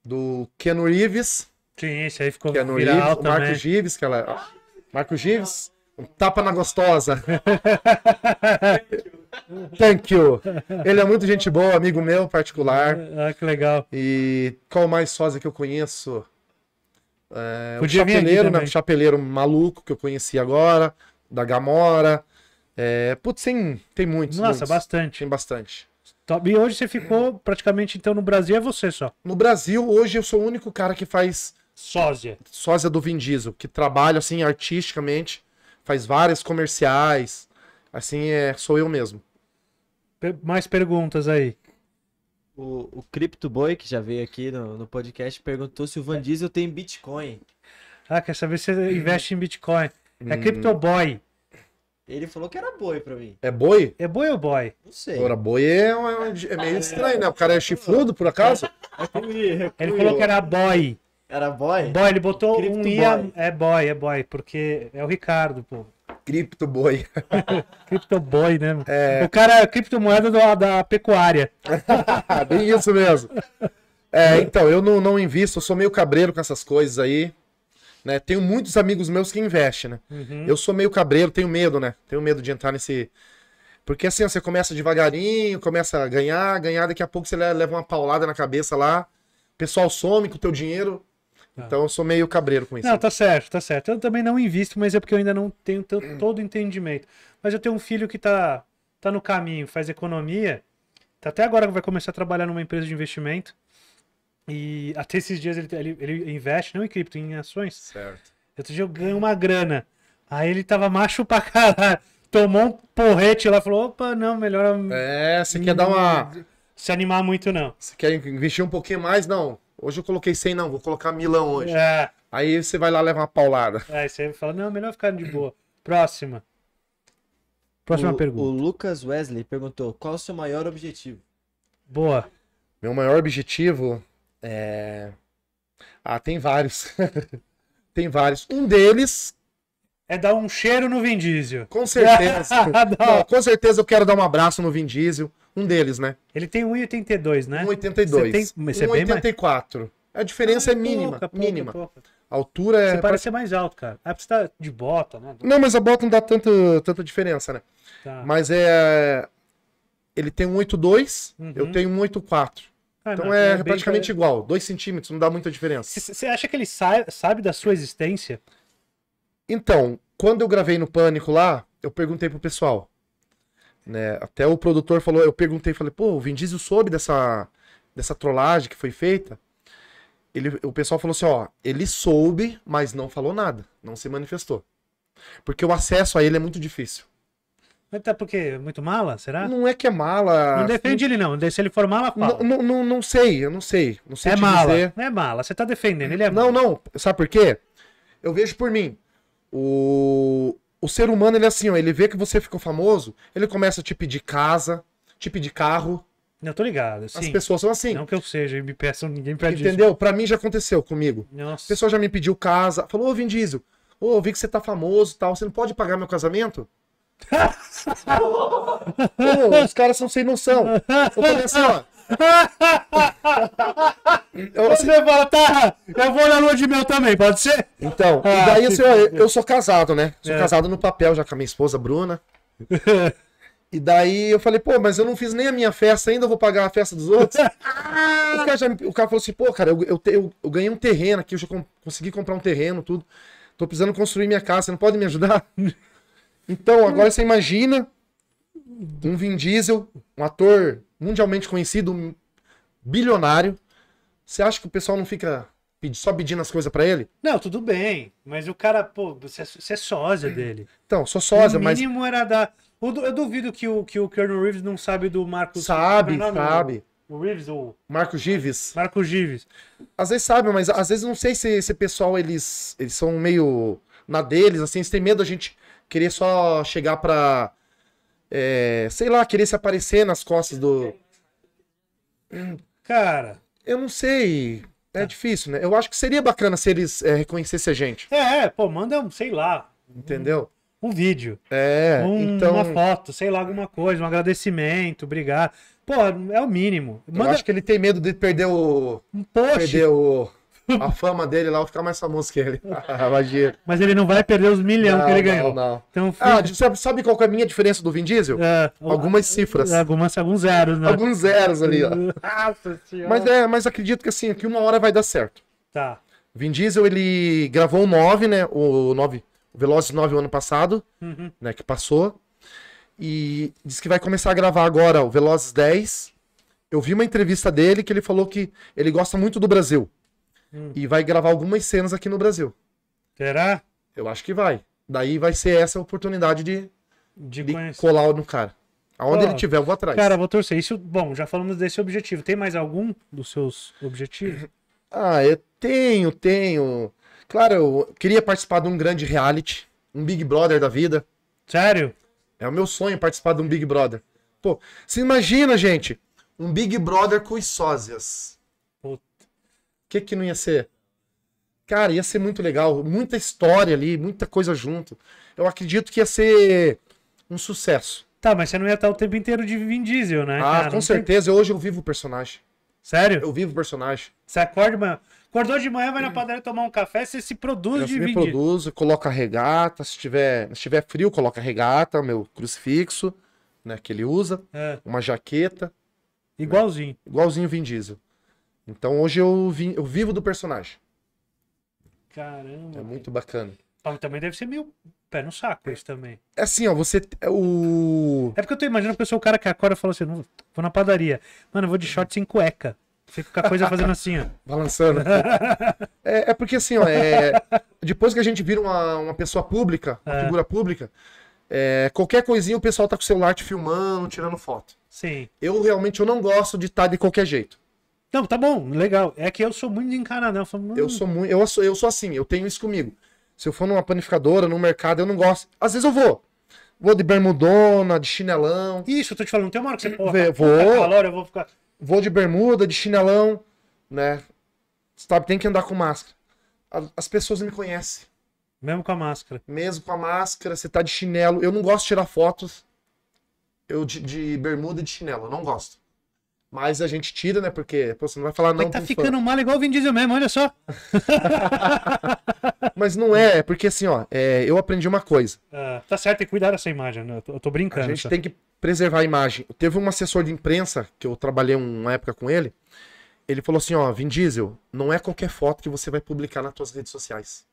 do Keno Reeves. Sim, esse aí ficou Keanu viral Reeves, também. Marco Gives, que ela... É- Marco Gives, um tapa na gostosa. Thank you. Ele é muito gente boa, amigo meu particular. Ah, que legal. E qual mais sósia que eu conheço? É, o chapeleiro, né? O chapeleiro maluco que eu conheci agora, da Gamora. É, putz, tem, tem muitos. Nossa, muitos. bastante. Tem bastante. Top. E hoje você ficou praticamente, então, no Brasil é você só. No Brasil, hoje eu sou o único cara que faz. Sósia. Sósia do Vin Diesel, que trabalha, assim, artisticamente, faz várias comerciais. Assim, é, sou eu mesmo. mais perguntas aí. O, o Crypto Boy, que já veio aqui no, no podcast, perguntou se o Van é. Diesel tem Bitcoin. Ah, quer saber se você investe em Bitcoin. É hum. Crypto Boy. Ele falou que era boi pra mim. É boi? É boi ou boy? Não sei. Agora, boi é, é, é meio estranho, né? O cara é chifrudo, por acaso? É é Ele falou que era boy. Era boy? Boy, ele botou Cripto um I. É boy, é boy, porque é o Ricardo, pô. Cripto boi. Criptoboy, né? É. O cara é criptomoeda da, da pecuária. bem isso mesmo. É, então, eu não, não invisto, eu sou meio cabreiro com essas coisas aí. Né? Tenho muitos amigos meus que investem, né? Uhum. Eu sou meio cabreiro, tenho medo, né? Tenho medo de entrar nesse. Porque assim, você começa devagarinho, começa a ganhar, ganhar, daqui a pouco você leva uma paulada na cabeça lá, o pessoal some com o teu dinheiro. Tá. Então eu sou meio cabreiro com isso. Não, tá certo, tá certo. Eu também não invisto, mas é porque eu ainda não tenho todo o entendimento. Mas eu tenho um filho que tá, tá no caminho, faz economia, tá até agora vai começar a trabalhar numa empresa de investimento. E até esses dias ele, ele, ele investe não em cripto, em ações. Certo. Outro dia eu ganho uma grana. Aí ele tava macho pra caralho. Tomou um porrete lá, falou: opa, não, melhor. É, você quer dar uma. Se animar muito, não. Você quer investir um pouquinho mais? Não. Hoje eu coloquei 100, não. Vou colocar milão hoje. É. Aí você vai lá levar uma paulada. Aí é, você fala: não, melhor ficar de boa. Próxima. Próxima o, pergunta. O Lucas Wesley perguntou: qual o seu maior objetivo? Boa. Meu maior objetivo é... Ah, tem vários. tem vários. Um deles. É dar um cheiro no Vin Diesel. Com certeza. Não, com certeza eu quero dar um abraço no Vin Diesel. Um deles, né? Ele tem 1,82, né? 1,82. 1,84. É a diferença ah, é mínima. Pouca, mínima. Pouca. A altura é. Você parece, parece ser mais alto, cara. Ah, você tá de bota, né? Não, mas a bota não dá tanto, tanta diferença, né? Tá. Mas é. Ele tem 1,82, uhum. eu tenho 1,84. Ah, então não, é, é praticamente bem... igual, 2 centímetros, não dá muita diferença. Você acha que ele sabe, sabe da sua existência? Então, quando eu gravei no Pânico lá, eu perguntei pro pessoal. Né? Até o produtor falou, eu perguntei, falei, pô, o Vin Diesel soube dessa, dessa trollagem que foi feita? Ele, o pessoal falou assim, ó, ele soube, mas não falou nada, não se manifestou. Porque o acesso a ele é muito difícil. Até tá porque é muito mala, será? Não é que é mala. Não assim. defende ele, não. Se ele for mala, fala. Não, não, não sei, eu não sei. Não sei é mala. Dizer. É mala. Você tá defendendo, ele é mala. Não, não. Sabe por quê? Eu vejo por mim. O, o ser humano, ele é assim, ó. Ele vê que você ficou famoso, ele começa a te pedir casa, te pedir carro. Não, tô ligado. Sim. As pessoas são assim. Não que eu seja, me peçam, ninguém me pede Entendeu? Para Pra mim já aconteceu comigo. Nossa. A pessoa já me pediu casa, falou, ô Vin Diesel, ô, eu vi que você tá famoso tal, você não pode pagar meu casamento? Pô, os caras são sem noção. Eu falei assim, ó. Eu, assim, você fala, tá, eu vou na lua de mel também, pode ser? Então, ah, e daí assim, eu sou casado, né? Sou é. casado no papel já com a minha esposa, Bruna. E daí eu falei, pô, mas eu não fiz nem a minha festa ainda, vou pagar a festa dos outros. o, cara já, o cara falou assim, pô, cara, eu, eu, eu, eu ganhei um terreno aqui, eu já com, consegui comprar um terreno, tudo. Tô precisando construir minha casa, você não pode me ajudar? Então, agora você imagina um Vin Diesel, um ator mundialmente conhecido, um bilionário. Você acha que o pessoal não fica só pedindo as coisas para ele? Não, tudo bem. Mas o cara, pô, você, é você é sósia dele. Então, sou sósia, mas. O mínimo mas... era dar. Eu duvido que o, que o Keanu Reeves não sabe do Marcos. Sabe, sabe. O Reeves ou. Marco Gives. Marco Gives. Às vezes sabe, mas às vezes não sei se esse pessoal eles, eles são meio na deles, assim, eles têm medo da gente querer só chegar pra. É, sei lá, querer se aparecer nas costas do. Cara. Eu não sei. É tá. difícil, né? Eu acho que seria bacana se eles é, reconhecessem a gente. É, é pô, manda um, sei lá. Entendeu? Um, um vídeo. É, um, então... Uma foto, sei lá, alguma coisa, um agradecimento, obrigado. Pô, é o mínimo. Manda... Eu acho que ele tem medo de perder o. Um post. Perder o a fama dele lá, eu ficar mais famoso que ele. Ah, mas ele não vai perder os milhões que ele ganhou. Não, então, ah, sabe, sabe qual é a minha diferença do Vin Diesel? É, algumas cifras. Algumas, alguns zeros, né? Alguns zeros ali, ó. Nossa senhora. Mas, é, mas acredito que assim, aqui é uma hora vai dar certo. Tá. Vin Diesel, ele gravou o 9, né? O 9, o Velozes 9 o ano passado, uhum. né? Que passou. E diz que vai começar a gravar agora o Velozes 10. Eu vi uma entrevista dele que ele falou que ele gosta muito do Brasil. Hum. E vai gravar algumas cenas aqui no Brasil. Será? Eu acho que vai. Daí vai ser essa a oportunidade de, de, de colar no cara. Aonde oh, ele tiver, eu vou atrás. Cara, vou torcer. Isso, bom, já falamos desse objetivo. Tem mais algum dos seus objetivos? Ah, eu tenho, tenho. Claro, eu queria participar de um grande reality, um Big Brother da vida. Sério? É o meu sonho participar de um Big Brother. Pô, se imagina, gente, um Big Brother com os sósias que que não ia ser? Cara, ia ser muito legal, muita história ali, muita coisa junto. Eu acredito que ia ser um sucesso. Tá, mas você não ia estar o tempo inteiro de Vin Diesel, né? Ah, cara? com certeza. Hoje eu vivo o personagem. Sério? Eu vivo o personagem. Você acorda, manhã. Acordou de manhã, vai na padaria tomar um café, você se produz eu de me produzo, coloca regata, se tiver, se tiver frio, coloca regata, meu crucifixo, né, que ele usa, é. uma jaqueta. Igualzinho. Né? Igualzinho Vin Diesel. Então hoje eu, vi, eu vivo do personagem. Caramba. É muito bacana. também deve ser meio pé no saco é. isso também. É assim, ó, você. É o... É porque eu tô imaginando eu sou o cara que acorda e fala assim: vou na padaria. Mano, eu vou de uhum. shorts sem cueca. Fica a coisa fazendo assim, ó. Balançando. é, é, porque assim, ó, é... depois que a gente vira uma, uma pessoa pública, uma é. figura pública, é, qualquer coisinha o pessoal tá com o celular te filmando, tirando foto. Sim. Eu realmente eu não gosto de estar tá de qualquer jeito. Não, tá bom, legal. É que eu sou muito de né? Eu sou, eu sou muito. Eu sou, eu sou assim, eu tenho isso comigo. Se eu for numa panificadora, num mercado, eu não gosto. Às vezes eu vou. Vou de bermudona, de chinelão. Isso, eu tô te falando, não tem uma hora que você porra, Vê, tá vou, calor, eu vou ficar. Vou de bermuda, de chinelão, né? Sabe, tem que andar com máscara. As pessoas me conhecem. Mesmo com a máscara. Mesmo com a máscara, você tá de chinelo. Eu não gosto de tirar fotos. Eu de, de bermuda e de chinelo, eu não gosto. Mas a gente tira, né? Porque pô, você não vai falar não. Mas tá ficando fã. mal igual o Vin Diesel mesmo, olha só. Mas não é, é porque assim, ó, é, eu aprendi uma coisa. Uh, tá certo, tem que cuidar dessa imagem, né? Eu tô, eu tô brincando. A gente só. tem que preservar a imagem. Teve um assessor de imprensa, que eu trabalhei uma época com ele, ele falou assim, ó, Vin Diesel, não é qualquer foto que você vai publicar nas suas redes sociais.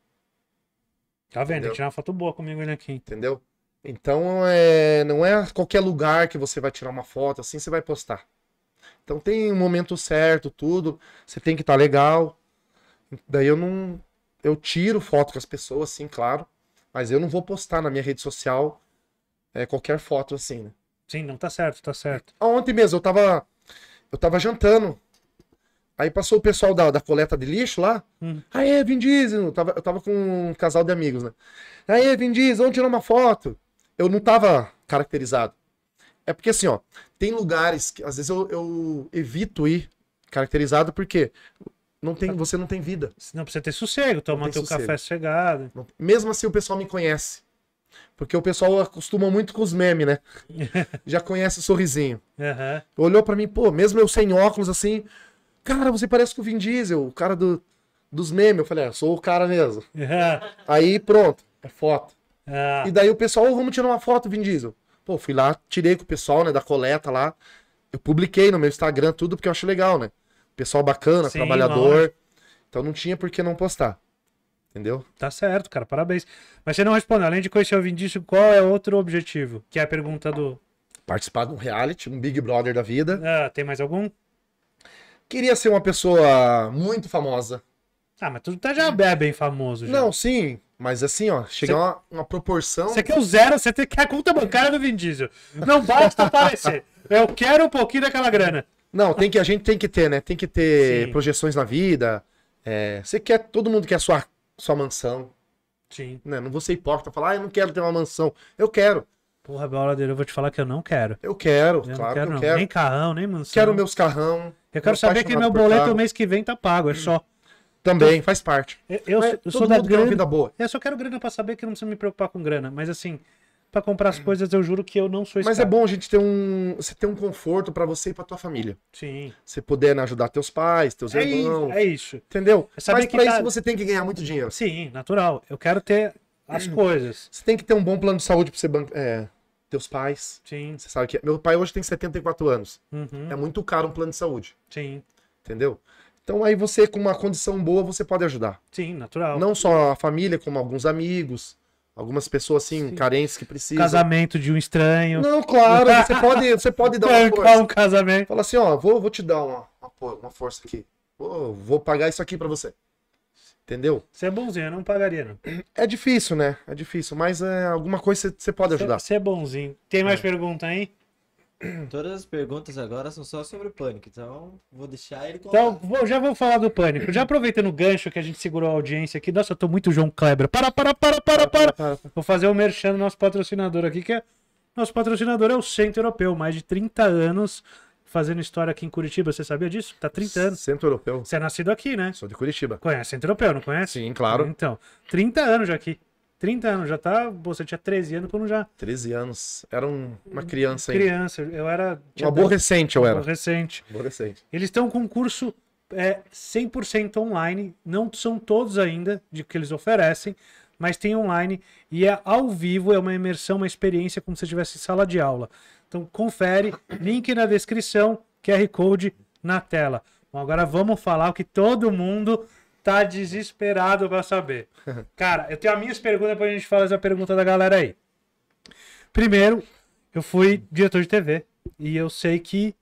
Tá vendo? Entendeu? Tem que tirar uma foto boa comigo ele né, aqui. Entendeu? Então, é, não é qualquer lugar que você vai tirar uma foto, assim você vai postar. Então tem um momento certo, tudo. Você tem que estar tá legal. Daí eu não. Eu tiro foto com as pessoas, sim, claro. Mas eu não vou postar na minha rede social é, qualquer foto assim, né? Sim, não tá certo, tá certo. Ontem mesmo eu tava. Eu tava jantando. Aí passou o pessoal da, da coleta de lixo lá. Hum. Aê, Vin Diesel! Eu tava, eu tava com um casal de amigos, né? Aê, Vin Diesel, vamos tirar uma foto. Eu não tava caracterizado. É porque assim, ó, tem lugares que às vezes eu, eu evito ir caracterizado porque não tem, você não tem vida. Não precisa ter sossego, tomar teu sossego. café sossegado. Mesmo assim o pessoal me conhece. Porque o pessoal acostuma muito com os memes, né? Já conhece o sorrisinho. Uhum. Olhou para mim, pô, mesmo eu sem óculos assim, cara, você parece com o Vin Diesel, o cara do, dos memes. Eu falei, ah, sou o cara mesmo. Uhum. Aí pronto, é foto. Ah. E daí o pessoal, oh, vamos tirar uma foto, Vin Diesel. Pô, fui lá, tirei com o pessoal, né, da coleta lá. Eu publiquei no meu Instagram tudo porque eu acho legal, né? Pessoal bacana, Sim, trabalhador. Lógico. Então não tinha por que não postar. Entendeu? Tá certo, cara, parabéns. Mas você não respondeu, além de conhecer o Vindício, qual é outro objetivo? Que é a pergunta do. Participar de um reality, um Big Brother da vida. Ah, tem mais algum? Queria ser uma pessoa muito famosa. Ah, mas tu tá já é bem famoso. Já. Não, sim. Mas assim, ó, chega cê... uma, uma proporção. Você quer o zero, você quer a conta bancária do Vin Diesel. Não basta aparecer. Eu quero um pouquinho daquela grana. Não, tem que, a gente tem que ter, né? Tem que ter Sim. projeções na vida. Você é, quer, todo mundo quer a sua, sua mansão. Sim. Né? Não vou ser hipócrita falar, ah, eu não quero ter uma mansão. Eu quero. Porra, Baladeiro, eu vou te falar que eu não quero. Eu quero, eu claro não quero, que eu não. quero. Nem carrão, nem mansão. Quero meus carrão. Eu quero saber que meu boleto carro. mês que vem tá pago, é só. Também, então, faz parte. Eu, eu, eu sou da grana. Vida boa. É, eu só quero grana para saber que não precisa me preocupar com grana. Mas assim, para comprar as coisas, eu juro que eu não sou esse Mas é cara. é bom a gente ter um. Você ter um conforto para você e pra tua família. Sim. Você poder né, ajudar teus pais, teus é irmãos. Isso, é isso. Entendeu? É Mas pra tá... isso você tem que ganhar muito dinheiro. Sim, natural. Eu quero ter as hum. coisas. Você tem que ter um bom plano de saúde pra você ban... é, teus pais. Sim. Você sabe que. Meu pai hoje tem 74 anos. Uhum. É muito caro um plano de saúde. Sim. Entendeu? Então aí você, com uma condição boa, você pode ajudar. Sim, natural. Não só a família, como alguns amigos, algumas pessoas assim, Sim. carentes que precisam. Casamento de um estranho. Não, claro, você pode, você pode dar uma força. um casamento. Fala assim, ó, vou, vou te dar uma, uma força aqui. Vou, vou pagar isso aqui para você. Entendeu? Você é bonzinho, eu não pagaria, não. É difícil, né? É difícil, mas é, alguma coisa você pode ajudar. Você é bonzinho. Tem mais é. pergunta aí? Todas as perguntas agora são só sobre o pânico, então vou deixar ele contar. Então, vou, já vou falar do pânico. Já aproveitando o gancho que a gente segurou a audiência aqui. Nossa, eu tô muito João Kleber. Para, para, para, para, para. para. Vou fazer o um merchan do nosso patrocinador aqui, que é. Nosso patrocinador é o Centro Europeu, mais de 30 anos fazendo história aqui em Curitiba. Você sabia disso? Tá 30 anos. Centro Europeu. Você é nascido aqui, né? Sou de Curitiba. Conhece Centro Europeu, não conhece? Sim, claro. Então, 30 anos já aqui. 30 anos, já tá. Você tinha 13 anos quando já. 13 anos. Era um, uma criança ainda. Criança, eu era. Um aborrecente, eu era. Aborrecente. Aborrecente. Eles estão com um curso é, 100% online, não são todos ainda de que eles oferecem, mas tem online e é ao vivo, é uma imersão, uma experiência como se tivesse sala de aula. Então confere, link na descrição, QR Code na tela. Bom, agora vamos falar o que todo mundo tá desesperado para saber. Cara, eu tenho as minhas perguntas, depois a gente fala essa pergunta da galera aí. Primeiro, eu fui diretor de TV e eu sei que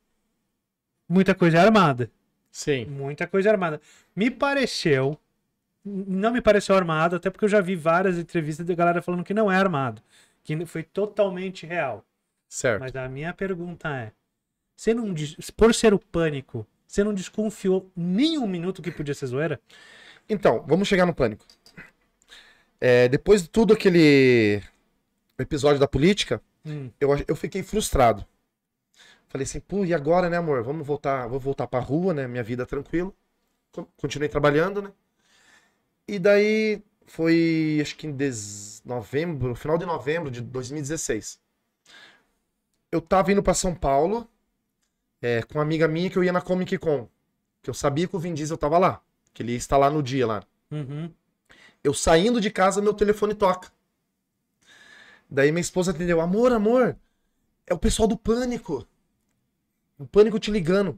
muita coisa é armada. Sim. Muita coisa é armada. Me pareceu, não me pareceu armado, até porque eu já vi várias entrevistas da galera falando que não é armado, que foi totalmente real. Certo. Mas a minha pergunta é: você não, por ser o pânico, você não desconfiou nem um minuto que podia ser zoeira? Então, vamos chegar no pânico. É, depois de tudo aquele episódio da política, hum. eu, eu fiquei frustrado. Falei assim, pô, e agora, né, amor? Vamos voltar, vou voltar pra rua, né? Minha vida tranquila. Continuei trabalhando, né? E daí foi, acho que em des... novembro, final de novembro de 2016. Eu tava indo para São Paulo é, com uma amiga minha que eu ia na Comic Con. Que eu sabia que o Vin Diesel tava lá que ele está lá no dia lá. Uhum. Eu saindo de casa, meu telefone toca. Daí minha esposa atendeu: Amor, amor, é o pessoal do Pânico. O Pânico te ligando.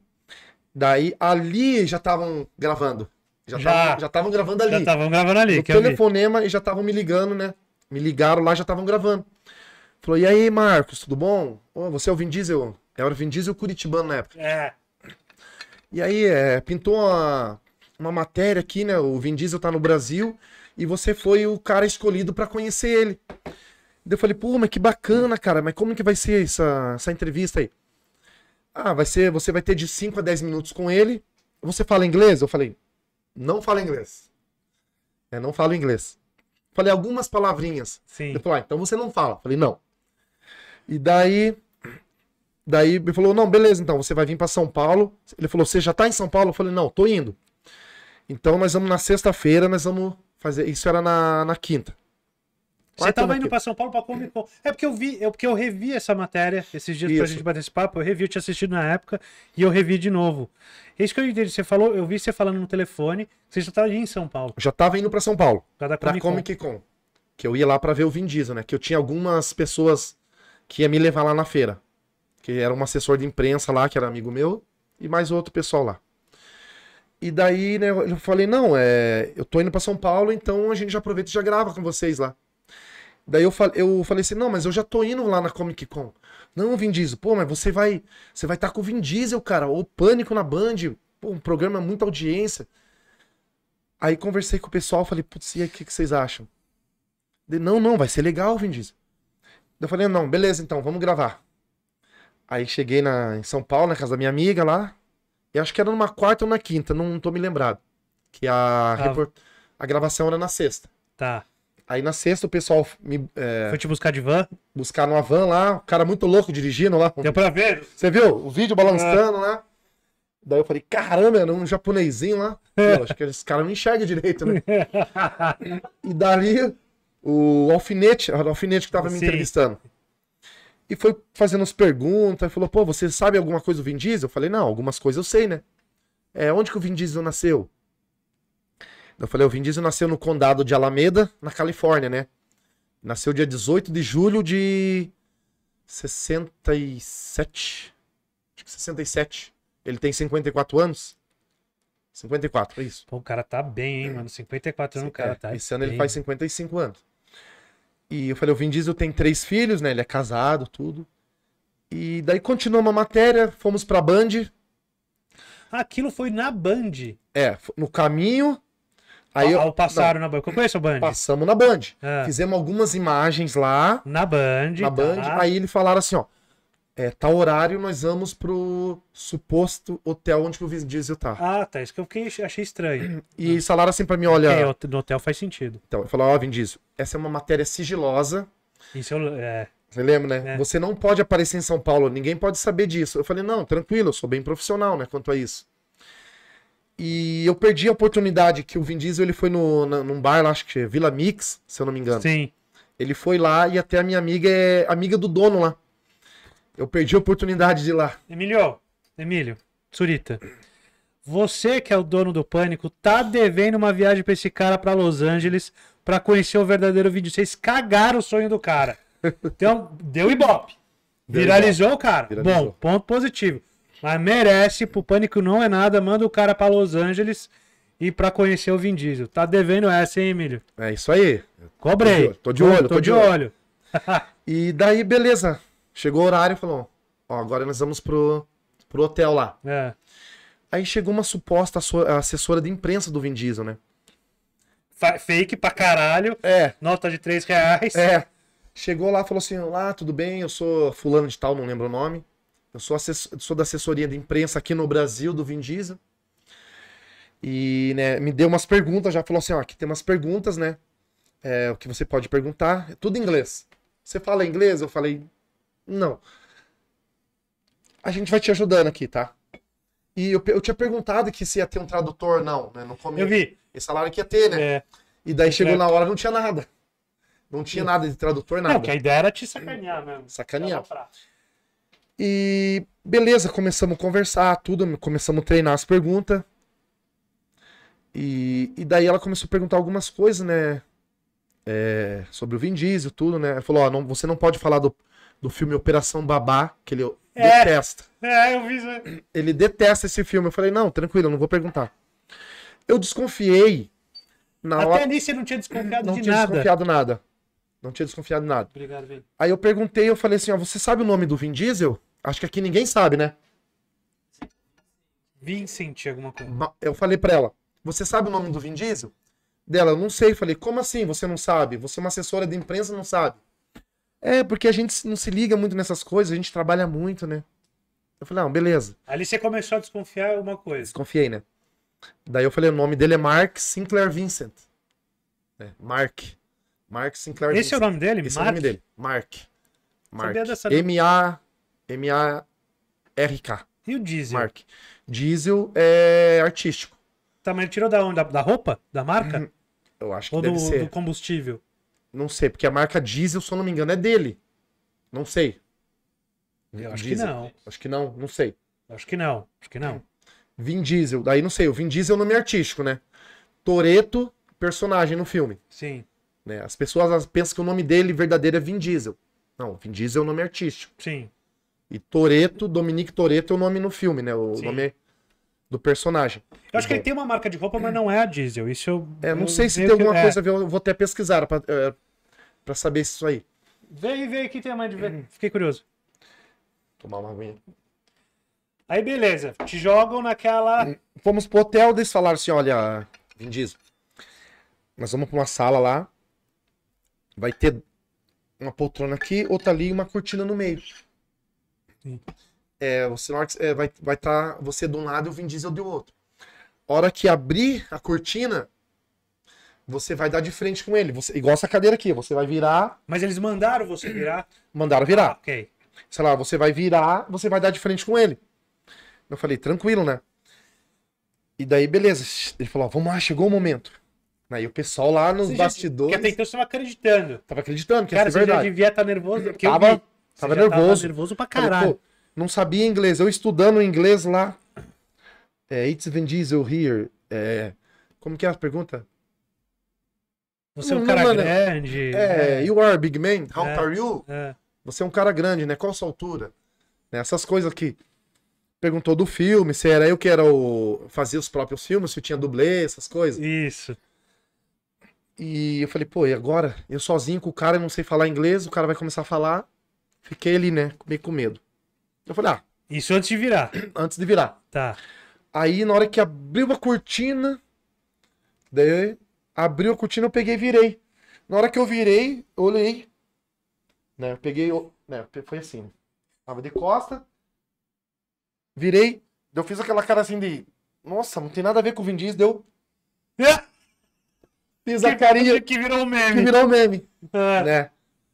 Daí ali já estavam gravando. Já estavam gravando ali. Já estavam gravando ali. O telefonema e já estavam me ligando, né? Me ligaram lá, já estavam gravando. Falou, e aí, Marcos, tudo bom? Oh, você é o Vin Diesel? É, era o Vin Diesel curitibano na época. É. E aí, é, pintou uma, uma matéria aqui, né? O Vin Diesel tá no Brasil e você foi o cara escolhido para conhecer ele. Daí eu falei, pô, mas que bacana, cara, mas como que vai ser essa, essa entrevista aí? Ah, vai ser, você vai ter de 5 a 10 minutos com ele. Você fala inglês? Eu falei, não fala inglês. É, não falo inglês. Falei algumas palavrinhas. Sim. Ele falou, ah, então você não fala. Eu falei, não. E daí, daí ele falou, não, beleza, então você vai vir para São Paulo. Ele falou, você já tá em São Paulo? Eu falei, não, tô indo. Então nós vamos na sexta-feira, nós vamos fazer. Isso era na, na quinta. Você estava indo para São Paulo para Comic Con. É porque eu vi, é porque eu revi essa matéria esses dias para a gente bater esse papo. Eu revi, eu tinha assistido na época e eu revi de novo. É isso que eu entendi. Você falou, eu vi você falando no telefone. Você já estava em São Paulo? já estava indo para São Paulo. Para Comic, Comic Con. Que eu ia lá para ver o Vin Diesel, né? Que eu tinha algumas pessoas que ia me levar lá na feira. Que era um assessor de imprensa lá que era amigo meu e mais outro pessoal lá. E daí, né, eu falei, não, é, eu tô indo para São Paulo, então a gente já aproveita e já grava com vocês lá. Daí eu, fal, eu falei assim, não, mas eu já tô indo lá na Comic Con. Não, Vin Diesel, pô, mas você vai você vai estar tá com o Vin Diesel, cara, o Pânico na Band, pô, um programa muita audiência. Aí conversei com o pessoal, falei, putz, e aí, o que, que vocês acham? não, não, vai ser legal, Vin Diesel. Eu falei, não, beleza, então, vamos gravar. Aí cheguei na, em São Paulo, na casa da minha amiga lá, eu acho que era numa quarta ou na quinta, não tô me lembrado. Que a, ah. report... a gravação era na sexta. Tá. Aí na sexta o pessoal me. É... Foi te buscar de van? Buscar numa van lá, o cara muito louco dirigindo lá. Deu pra ver? Você viu? O vídeo balançando ah. lá. Daí eu falei, caramba, era um japonesinho lá. Eu acho que esse cara não enxerga direito, né? e dali, o alfinete, o alfinete que tava Sim. me entrevistando e foi fazendo as perguntas, falou, pô, você sabe alguma coisa do Vin Diesel? Eu falei, não, algumas coisas eu sei, né? É, onde que o Vin Diesel nasceu? Eu falei, o Vin Diesel nasceu no condado de Alameda, na Califórnia, né? Nasceu dia 18 de julho de 67. Acho que 67. Ele tem 54 anos. 54, é isso. Pô, o cara tá bem, hein, mano? 54 anos o cara é, tá. Esse ano bem. ele faz 55 anos. E eu falei, o Vin Diesel tem três filhos, né? Ele é casado, tudo. E daí continuou uma matéria, fomos pra Band. Aquilo foi na Band. É, no caminho. Aí ao, eu, passaram não, na Band. Eu conheço a Band. Passamos na Band. Ah. Fizemos algumas imagens lá. Na Band. Na Band. Tá. Aí eles falaram assim, ó é, tal horário nós vamos pro suposto hotel onde o Vin Diesel tá. Ah, tá. Isso que eu fiquei, achei estranho. E ah. falaram assim pra mim, olha... É, no hotel faz sentido. Então, eu falei, ó, oh, Vin Diesel, essa é uma matéria sigilosa. Isso eu, é... Você lembra, né? É. Você não pode aparecer em São Paulo, ninguém pode saber disso. Eu falei, não, tranquilo, eu sou bem profissional, né, quanto a isso. E eu perdi a oportunidade que o Vin Diesel, ele foi no, na, num bar lá, acho que é Vila Mix, se eu não me engano. Sim. Ele foi lá e até a minha amiga é amiga do dono lá. Eu perdi a oportunidade de ir lá. Emílio, Emílio, Surita. Você que é o dono do pânico, tá devendo uma viagem para esse cara para Los Angeles para conhecer o verdadeiro vídeo. Vocês cagaram o sonho do cara. Então, deu ibope. Viralizou o cara. Viralizou. Bom, ponto positivo. Mas merece, pro pânico não é nada, manda o cara para Los Angeles e para conhecer o Vin Diesel. Tá devendo essa, hein, Emílio? É isso aí. Cobrei. Tô de olho, tô de olho. Tô de olho. Tô de olho. e daí, beleza. Chegou o horário e falou: Ó, agora nós vamos pro, pro hotel lá. É. Aí chegou uma suposta assessora de imprensa do Vin Diesel, né? Fake pra caralho. É. Nota de 3 reais. É. Chegou lá falou assim: Olá, tudo bem? Eu sou fulano de tal, não lembro o nome. Eu sou, assessor, sou da assessoria de imprensa aqui no Brasil do Vin Diesel. E né, me deu umas perguntas, já falou assim: ó, aqui tem umas perguntas, né? É, o que você pode perguntar. É tudo em inglês. Você fala inglês? Eu falei, não. A gente vai te ajudando aqui, tá? E eu, eu tinha perguntado que se ia ter um tradutor, não, né? No começo. Eu vi. Esse salário que ia ter, né? É. E daí chegou na hora não tinha nada. Não tinha nada de tradutor, nada. Não, que a ideia era te sacanear mesmo. Sacanear. E beleza, começamos a conversar, tudo, começamos a treinar as perguntas. E, e daí ela começou a perguntar algumas coisas, né? É, sobre o Vin Diesel, tudo, né? Ela falou: Ó, não, você não pode falar do, do filme Operação Babá, que ele é, detesta. É, eu vi isso. Ele detesta esse filme. Eu falei, não, tranquilo, eu não vou perguntar. Eu desconfiei. Na Até hora... ali você não tinha desconfiado não de tinha nada. Não tinha desconfiado nada. Não tinha desconfiado nada. Obrigado, velho. Aí eu perguntei, eu falei assim, ó, você sabe o nome do Vin Diesel? Acho que aqui ninguém sabe, né? Vincent, alguma coisa. Eu falei pra ela, você sabe o nome do Vin Diesel? Dela, eu não sei. Eu Falei, como assim você não sabe? Você é uma assessora de imprensa não sabe? É, porque a gente não se liga muito nessas coisas, a gente trabalha muito, né? Eu falei, não, beleza. Ali você começou a desconfiar alguma coisa. Desconfiei, né? Daí eu falei, o nome dele é Mark Sinclair Vincent. É, Mark. Mark Sinclair Esse é Vincent. é o nome dele? Esse Mark? é o nome dele. Mark. Mark. M-A... M-A-R-K. E o Diesel? Mark. Diesel é artístico. Tá, mas ele tirou da onde? Da roupa? Da marca? Uhum. Eu acho que Ou deve do, ser. do combustível? Não sei, porque a marca diesel, se eu não me engano, é dele. Não sei. Eu acho diesel. que não. Acho que não, não sei. Acho que não, acho que não. Vin Diesel, daí não sei, o Vin Diesel é o nome artístico, né? Toreto, personagem no filme. Sim. Né? As pessoas pensam que o nome dele verdadeiro é Vin Diesel. Não, Vin Diesel é o nome artístico. Sim. E Toreto, Dominique Toreto é o nome no filme, né? O Sim. nome é do personagem. Eu acho que ele tem uma marca de roupa, mas não é a Diesel. Isso eu. É, não eu sei se tem alguma que... É. coisa a ver, eu vou até pesquisar pra, é, pra saber isso aí. Vem, vem aqui, tem a mãe de ver. Uhum. Fiquei curioso. Tomar uma aguinha. Aí beleza, te jogam naquela. Hum, fomos pro hotel, eles falaram assim: olha, Vin Diesel, nós vamos pra uma sala lá. Vai ter uma poltrona aqui, outra ali e uma cortina no meio. Sim. É, você é, vai estar tá você de um lado e o Vin Diesel do outro. Hora que abrir a cortina, você vai dar de frente com ele. Você, igual essa cadeira aqui, você vai virar. Mas eles mandaram você virar? Mandaram virar. Ah, ok. Sei lá, você vai virar, você vai dar de frente com ele. Eu falei, tranquilo, né? E daí, beleza. Ele falou, ó, vamos lá, chegou o momento. Aí o pessoal lá nos você bastidores. Já, até então você tava acreditando. Tava acreditando que Cara, era verdade. Cara, você já devia estar tá nervoso. Porque tava, eu Tava nervoso. tava nervoso pra caralho. Falei, não sabia inglês. Eu estudando inglês lá. É, It's Vin Diesel here. É, como que é a pergunta? Você é um cara é- grande. É, é, you are a big man. How é, are you? É. Você é um cara grande, né? Qual a sua altura? Né? Essas coisas aqui. perguntou do filme, se era eu que era o fazia os próprios filmes, se tinha dublê, essas coisas. Isso. E eu falei, pô, e agora? Eu sozinho com o cara, eu não sei falar inglês, o cara vai começar a falar. Fiquei ali, né? Meio com medo. Eu falei, ah. Isso antes de virar. Antes de virar. Tá. Aí na hora que abriu a cortina, daí abriu a cortina, eu peguei e virei. Na hora que eu virei, eu olhei. Né, eu peguei. Né, foi assim. Né. Tava de costa. Virei. Eu fiz aquela cara assim de. Nossa, não tem nada a ver com o Vin Diesel. Deu. Fiz a que, carinha. Que virou um meme. Que virou um meme. Ah. Né?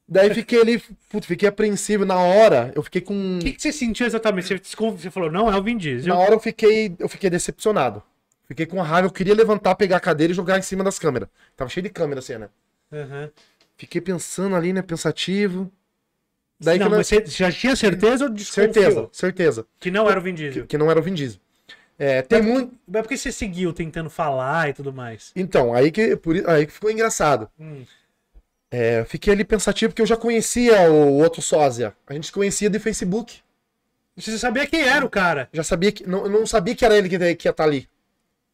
Daí fiquei ali, putz, fiquei apreensivo. Na hora, eu fiquei com. O que, que, você sentiu exatamente? Você, falou, não é o Vin Diesel. Na hora eu fiquei, eu fiquei decepcionado. Fiquei com raiva, eu queria levantar, pegar a cadeira e jogar em cima das câmeras. Tava cheio de câmera assim, né? Uhum. Fiquei pensando ali, né? Pensativo. Daí não, que mas você já tinha certeza ou desconfiou? Certeza, certeza. Que não era o Vin Diesel. Que, que não era o Vin Diesel. É, tem mas, muito. Mas por que você seguiu tentando falar e tudo mais? Então, aí que, por, aí que ficou engraçado. Hum. É, fiquei ali pensativo porque eu já conhecia o outro sósia. A gente conhecia de Facebook. Você sabia quem era o cara? Já sabia que. Não, não sabia que era ele que, que ia estar tá ali.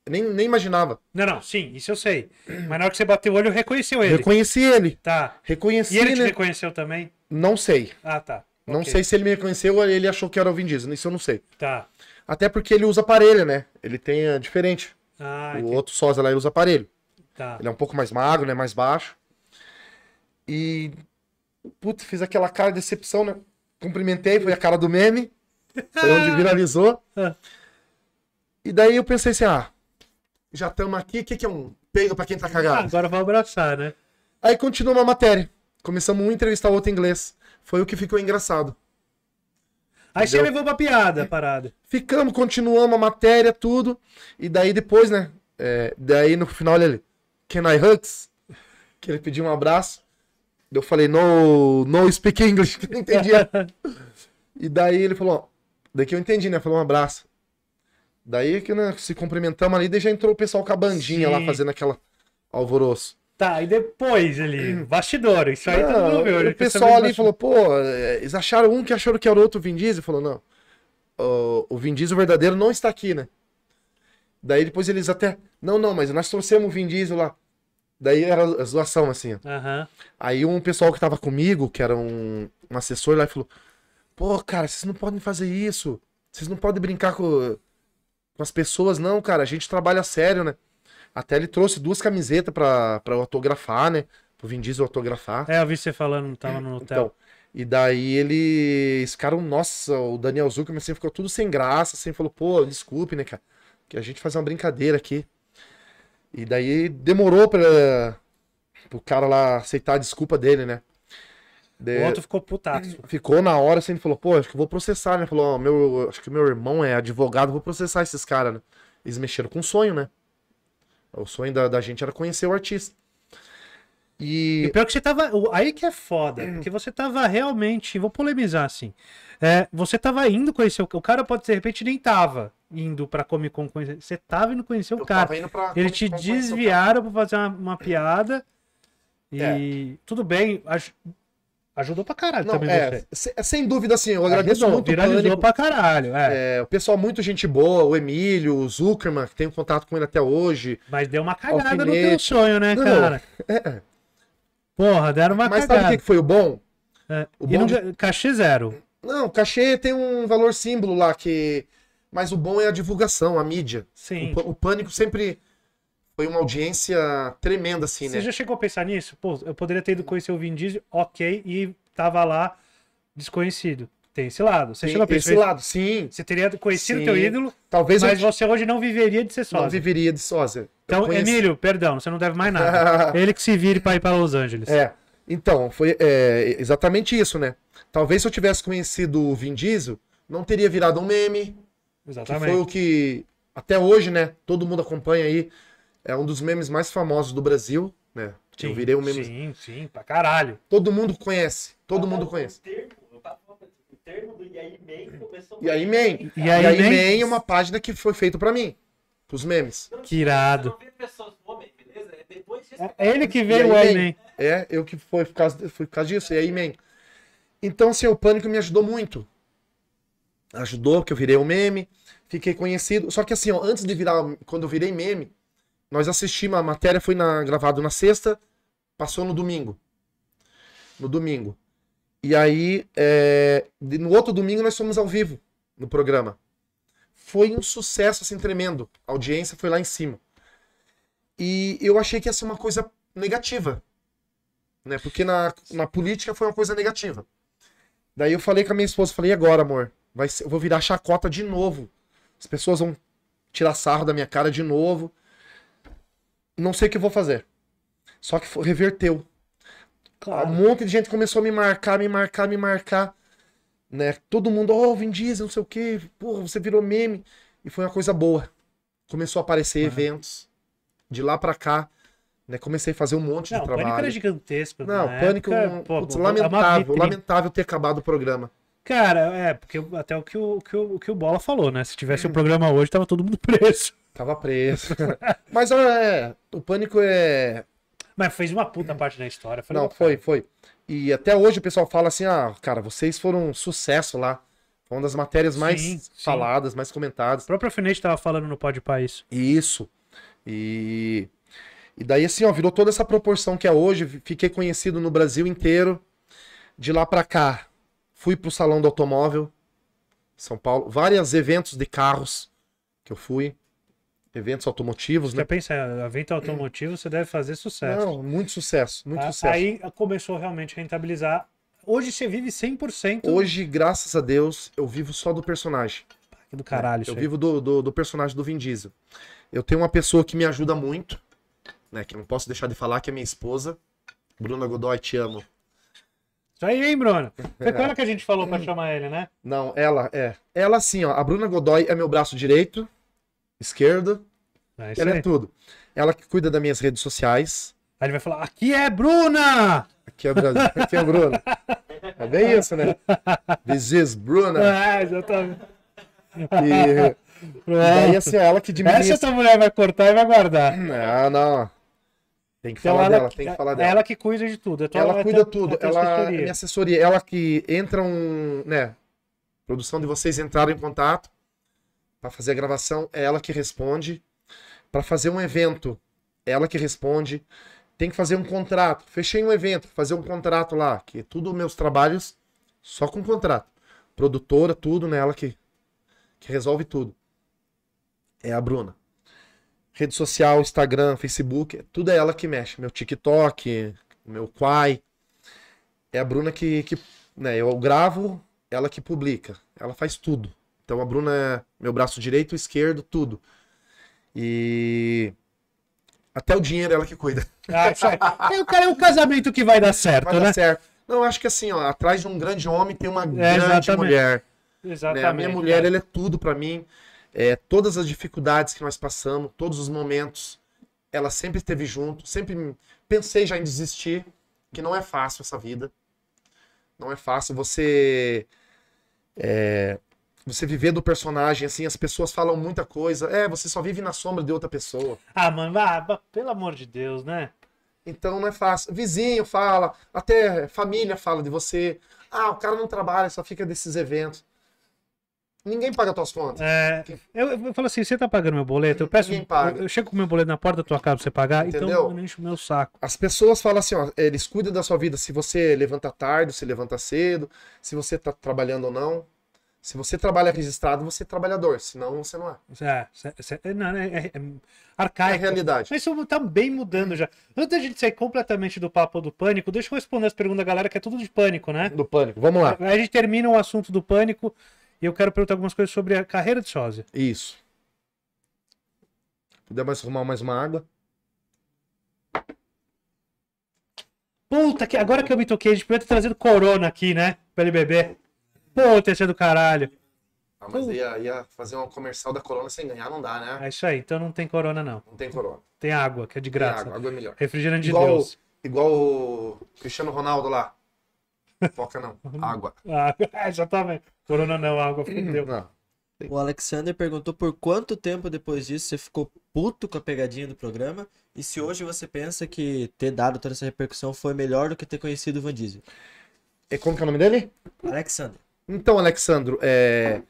nem, nem imaginava. Não, não, sim, isso eu sei. Mas na hora que você bateu o olho, reconheceu ele. Reconheci ele. Tá. Reconheci E ele te reconheceu também? Não sei. Ah, tá. Não sei se ele me reconheceu ou ele achou que era o Vin Diesel. Isso eu não sei. Tá. Até porque ele usa aparelho, né? Ele tem. É diferente. Ah, o entendi. outro sósia lá ele usa aparelho. Tá. Ele é um pouco mais magro, né? Mais baixo. E. Putz, fiz aquela cara de decepção, né? Cumprimentei, foi a cara do meme. Foi onde viralizou. É. e daí eu pensei assim: ah, já estamos aqui, o que, que é um peido para quem tá cagado? Ah, agora vai abraçar, né? Aí continuou a matéria. Começamos um entrevistar o outro em inglês. Foi o que ficou engraçado. Aí Entendeu? você levou pra piada, parada. Ficamos, continuamos a matéria, tudo. E daí depois, né? É, daí no final ele, Can I hugs? Que ele pediu um abraço. Eu falei, no, no speak English, que não entendia. e daí ele falou, daí que eu entendi, né? Falou um abraço. Daí que né, se cumprimentamos ali, daí já entrou o pessoal com a bandinha Sim. lá fazendo aquela alvoroço. Tá, e depois ali, uhum. bastidor, isso aí não, todo mundo viu. O pessoal ali falou, pô, é, eles acharam um que acharam que era outro Vin Diesel, falou, não, o, o Vin Diesel verdadeiro não está aqui, né? Daí depois eles até, não, não, mas nós trouxemos o Vin Diesel lá. Daí era zoação, assim. Uhum. Aí um pessoal que tava comigo, que era um, um assessor lá, falou: Pô, cara, vocês não podem fazer isso. Vocês não podem brincar com, com as pessoas, não, cara. A gente trabalha sério, né? Até ele trouxe duas camisetas pra, pra eu autografar, né? Pro Vin Diesel autografar. É, eu vi você falando, tava no hotel. Então, e daí ele. Esse cara, nossa, o Daniel Zuckerman sempre assim, ficou tudo sem graça, sempre assim, falou, pô, desculpe, né, cara? Que a gente faz uma brincadeira aqui. E daí demorou para o cara lá aceitar a desculpa dele, né? De... O outro ficou putaço. Ficou na hora, assim, ele falou, pô, acho que vou processar, né? Falou, oh, meu, acho que meu irmão é advogado, vou processar esses caras, né? Eles mexeram com o sonho, né? O sonho da, da gente era conhecer o artista. E... e pior é que você tava. Aí que é foda. Hum. Porque você tava realmente. Vou polemizar assim. É, você tava indo conhecer o, o cara, pode de repente nem tava indo pra Comic Con conhecer. Você tava indo conhecer o eu cara. Eles te desviaram pra fazer uma, uma piada. E é. tudo bem, aj ajudou pra caralho Não, também é, você. É, sem dúvida, assim, eu agradeço ajudou, muito. Viralizou pra caralho, é. é. O pessoal, muito gente boa, o Emílio, o Zuckerman, que tenho contato com ele até hoje. Mas deu uma cagada Alfinete. no teu sonho, né, Não, cara? É. é. Porra, deram uma Mas cagada. Mas sabe o que foi o bom? É. O bom de... Cachê zero. Não, cachê tem um valor símbolo lá que... Mas o bom é a divulgação, a mídia. Sim. O, o Pânico sempre foi uma audiência tremenda, assim, Você né? Você já chegou a pensar nisso? Pô, eu poderia ter ido conhecer o Vin Diesel, ok, e tava lá desconhecido. Tem esse lado. Você chegou a pensar esse lado, sim. Você teria conhecido o teu ídolo, Talvez mas eu... você hoje não viveria de ser sósia. Não viveria de sósia. Então, conheci... Emílio, perdão, você não deve mais nada. Ele que se vire para ir para Los Angeles. É. Então, foi é, exatamente isso, né? Talvez se eu tivesse conhecido o Vin Diesel, não teria virado um meme, Exatamente. Que foi o que até hoje, né? Todo mundo acompanha aí. É um dos memes mais famosos do Brasil, né? Sim, eu virei um meme. Sim, sim, pra caralho. Todo mundo conhece. Todo mundo conhece. E aí, man. E aí, man é uma página que foi feita pra mim. Pros memes. Que irado. É, é ele que veio aí É, eu que foi por causa, por causa disso. E aí, man. Então, assim, o pânico me ajudou muito ajudou, que eu virei um meme, fiquei conhecido. Só que assim, ó, antes de virar, quando eu virei meme, nós assistimos, a matéria foi na, gravado na sexta, passou no domingo. No domingo. E aí, é, no outro domingo, nós fomos ao vivo no programa. Foi um sucesso, assim, tremendo. A audiência foi lá em cima. E eu achei que ia ser uma coisa negativa. Né? Porque na, na política foi uma coisa negativa. Daí eu falei com a minha esposa, falei, e agora, amor? Vai ser, eu vou virar chacota de novo. As pessoas vão tirar sarro da minha cara de novo. Não sei o que eu vou fazer. Só que reverteu. Claro. Um monte de gente começou a me marcar, me marcar, me marcar. Né? Todo mundo, ô, oh, Vin Diesel, não sei o quê. Porra, você virou meme. E foi uma coisa boa. Começou a aparecer uhum. eventos. De lá para cá, né? Comecei a fazer um monte não, de trabalho. Não, pânico era gigantesco. Não, pânico... Época, um, pô, é lamentável, lamentável ter acabado o programa. Cara, é, porque até o que o, que o, que o Bola falou, né? Se tivesse o uhum. programa hoje, tava todo mundo preso. Tava preso. Mas é, o pânico é. Mas fez uma puta parte da história. Não, foi, cara. foi. E até hoje o pessoal fala assim: ah, cara, vocês foram um sucesso lá. Foi uma das matérias mais sim, sim. faladas, mais comentadas. O próprio Finete tava falando no Pode País. Isso. E. E daí, assim, ó, virou toda essa proporção que é hoje. Fiquei conhecido no Brasil inteiro. De lá pra cá, Fui pro Salão do Automóvel, São Paulo. Vários eventos de carros que eu fui. Eventos automotivos, né? pensa, evento automotivo, você deve fazer sucesso. Não, muito sucesso, muito ah, sucesso. Aí começou realmente a rentabilizar. Hoje você vive 100%. Hoje, graças a Deus, eu vivo só do personagem. Que do caralho, né? Eu vivo do, do, do personagem do Vin Diesel. Eu tenho uma pessoa que me ajuda muito, né? Que eu não posso deixar de falar, que é minha esposa. Bruna Godoy, te amo. Isso aí, hein, Bruna? Foi com ela que a gente falou pra chamar ele, né? Não, ela, é. Ela, assim, ó. A Bruna Godoy é meu braço direito, esquerdo. É ela é aí. é tudo. Ela que cuida das minhas redes sociais. Aí ele vai falar: aqui é Bruna! Aqui é, aqui é Bruna. É bem isso, né? This is Bruna. É, exatamente. E, e é. aí, assim, ela que diminui. Essa essa mulher vai cortar e vai guardar. Não, não. Tem que então falar ela, dela, tem que é, falar é dela. Ela que cuida de tudo. Então ela, ela cuida tudo. Ela assessoria. minha assessoria. Ela que entra um. né? Produção de vocês entraram em contato para fazer a gravação, é ela que responde. Para fazer um evento, é ela que responde. Tem que fazer um contrato. Fechei um evento, fazer um contrato lá, que é tudo meus trabalhos só com contrato. Produtora, tudo nela né? que, que resolve tudo. É a Bruna. Rede social, Instagram, Facebook, tudo é ela que mexe. Meu TikTok, meu Quai. É a Bruna que, que né, eu gravo, ela que publica. Ela faz tudo. Então a Bruna é meu braço direito, esquerdo, tudo. E até o dinheiro é ela que cuida. Ah, eu quero é, é um casamento que vai dar certo, vai né? Dar certo. Não, acho que assim, ó, atrás de um grande homem tem uma é, grande exatamente. mulher. Exatamente. Né? A minha mulher, é. ela é tudo para mim. É, todas as dificuldades que nós passamos, todos os momentos, ela sempre esteve junto. Sempre pensei já em desistir, que não é fácil essa vida. Não é fácil você. É, você viver do personagem, assim, as pessoas falam muita coisa. É, você só vive na sombra de outra pessoa. Ah, mano, ah, pelo amor de Deus, né? Então não é fácil. Vizinho fala, até família fala de você. Ah, o cara não trabalha, só fica desses eventos. Ninguém paga tuas contas. É, eu, eu, falo assim, você tá pagando meu boleto? Eu peço. Eu, eu, chego com meu boleto na porta da tua casa pra você pagar, então Entendeu? então eu encho o meu saco. As pessoas falam assim, ó, eles cuidam da sua vida se você levanta tarde, se levanta cedo, se você tá trabalhando ou não. Se você trabalha registrado, você é trabalhador, senão você não é. É, é, não, é, é, é arcaico. É a realidade. Mas isso tá bem mudando já. Antes da gente sair completamente do papo do pânico, deixa eu responder as perguntas da galera, que é tudo de pânico, né? Do pânico, vamos lá. A gente termina o assunto do pânico. E eu quero perguntar algumas coisas sobre a carreira de sósia. Isso. Puder mais arrumar mais uma água? Puta que agora que eu me toquei, a gente podia ter trazido corona aqui, né? Pra ele beber. Pô, terceiro do caralho. Ah, mas ia, ia fazer um comercial da corona sem ganhar, não dá, né? É isso aí, então não tem corona, não. Não tem corona. Tem água, que é de graça. Tem água, água é melhor. Refrigerante igual, de Deus. Igual o Cristiano Ronaldo lá. Foca não. Uhum. Água. ah, já tá vendo. Corona não, água fudeu. Não. O Alexander perguntou por quanto tempo depois disso você ficou puto com a pegadinha do programa e se hoje você pensa que ter dado toda essa repercussão foi melhor do que ter conhecido o Van Diesel. E como que é o nome dele? Alexander. Então, Alexandro, é,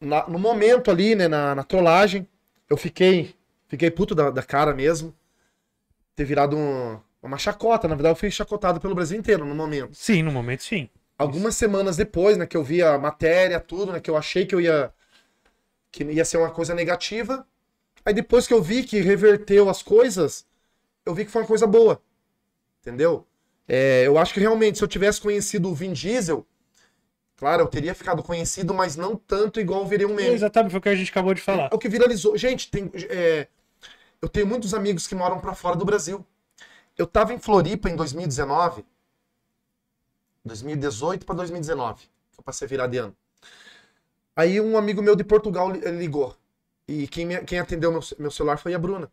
na, no momento ali, né, na, na trollagem, eu fiquei, fiquei puto da, da cara mesmo, ter virado um, uma chacota. Na verdade, eu fui chacotado pelo Brasil inteiro no momento. Sim, no momento sim. Algumas Isso. semanas depois, né, que eu vi a matéria, tudo, né, que eu achei que eu ia que ia ser uma coisa negativa. Aí depois que eu vi que reverteu as coisas, eu vi que foi uma coisa boa. Entendeu? É, eu acho que realmente, se eu tivesse conhecido o Vin Diesel, claro, eu teria ficado conhecido, mas não tanto igual virei um meme. Exatamente, foi o que a gente acabou de falar. É, é o que viralizou. Gente, tem, é, eu tenho muitos amigos que moram para fora do Brasil. Eu tava em Floripa em 2019, 2018 para 2019, que eu passei virada de ano. Aí um amigo meu de Portugal eh, ligou. E quem, me, quem atendeu meu, meu celular foi a Bruna.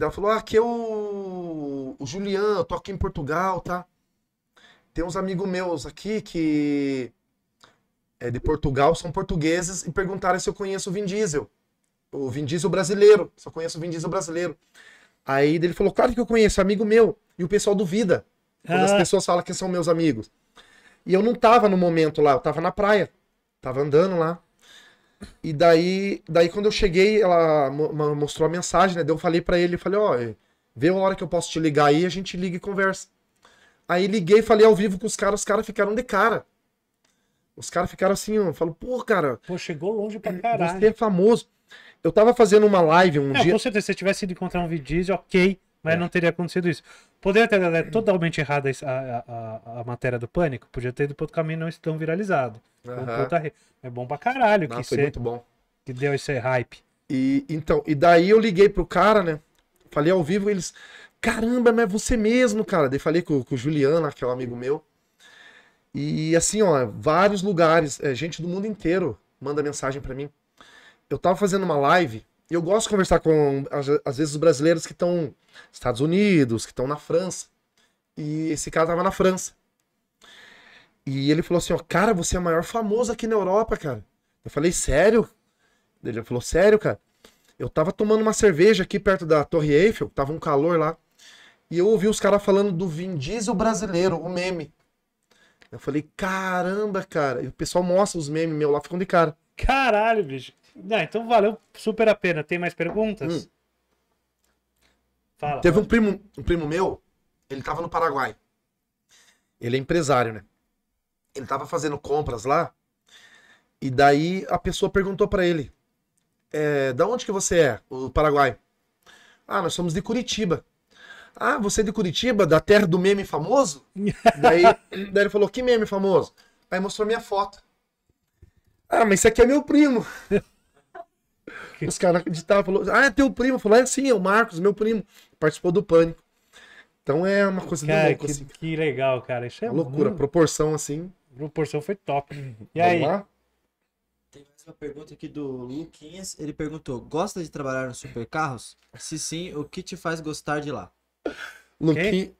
ela falou: Ah, aqui é o, o Julian, eu tô aqui em Portugal, tá? Tem uns amigos meus aqui que é de Portugal, são portugueses, e perguntaram se eu conheço o Vin Diesel. O Vin Diesel brasileiro, só conheço o Vin Diesel brasileiro. Aí ele falou, claro que eu conheço, amigo meu. E o pessoal duvida. Quando ah. as pessoas falam que são meus amigos. E eu não tava no momento lá, eu tava na praia. Tava andando lá. E daí, daí quando eu cheguei, ela mostrou a mensagem, né? Daí eu falei para ele, falei, ó, oh, vê a hora que eu posso te ligar aí, a gente liga e conversa. Aí liguei, falei ao vivo com os caras, os caras ficaram de cara. Os caras ficaram assim, eu falo, pô, cara. Pô, chegou longe pra caralho. Você é famoso. Eu tava fazendo uma live um é, dia. Com certeza, se tivesse ido encontrar um vídeo, ok, mas é. não teria acontecido isso. Poderia ter galera, é, totalmente errada a, a, a, matéria do pânico, podia ter ido pro outro caminho não estando viralizado. Uhum. É bom pra caralho não, que foi muito bom. Que deu esse hype. E então, e daí eu liguei pro cara, né? Falei ao vivo, eles. Caramba, mas é você mesmo, cara. Daí falei com, com o Juliano, que é um amigo meu. E assim, ó, vários lugares, é, gente do mundo inteiro manda mensagem para mim eu tava fazendo uma live e eu gosto de conversar com, às vezes, os brasileiros que estão nos Estados Unidos, que estão na França. E esse cara tava na França. E ele falou assim: ó, cara, você é o maior famoso aqui na Europa, cara. Eu falei, sério? Ele falou, sério, cara? Eu tava tomando uma cerveja aqui perto da Torre Eiffel, tava um calor lá. E eu ouvi os caras falando do Vin Diesel brasileiro, o meme. Eu falei, caramba, cara. E o pessoal mostra os memes meu lá, ficam de cara. Caralho, bicho. Não, então valeu super a pena. Tem mais perguntas? Hum. Fala. Teve um primo, um primo meu, ele tava no Paraguai. Ele é empresário, né? Ele tava fazendo compras lá. E daí a pessoa perguntou para ele: é, Da onde que você é, o Paraguai? Ah, nós somos de Curitiba. Ah, você é de Curitiba, da terra do meme famoso? daí, daí ele falou: Que meme famoso? Aí mostrou minha foto. Ah, mas isso aqui é meu primo. Os caras acreditavam, falou, ah, é teu primo. Falou, é sim, é o Marcos, meu primo. Participou do pânico. Então é uma coisa cara, louca, que, assim. que legal, cara. Isso é uma loucura, proporção assim. Proporção foi top. E Vamos aí? Lá? Tem mais uma pergunta aqui do Luquinhas. Ele perguntou: gosta de trabalhar nos supercarros? Se sim, o que te faz gostar de lá? Luqui...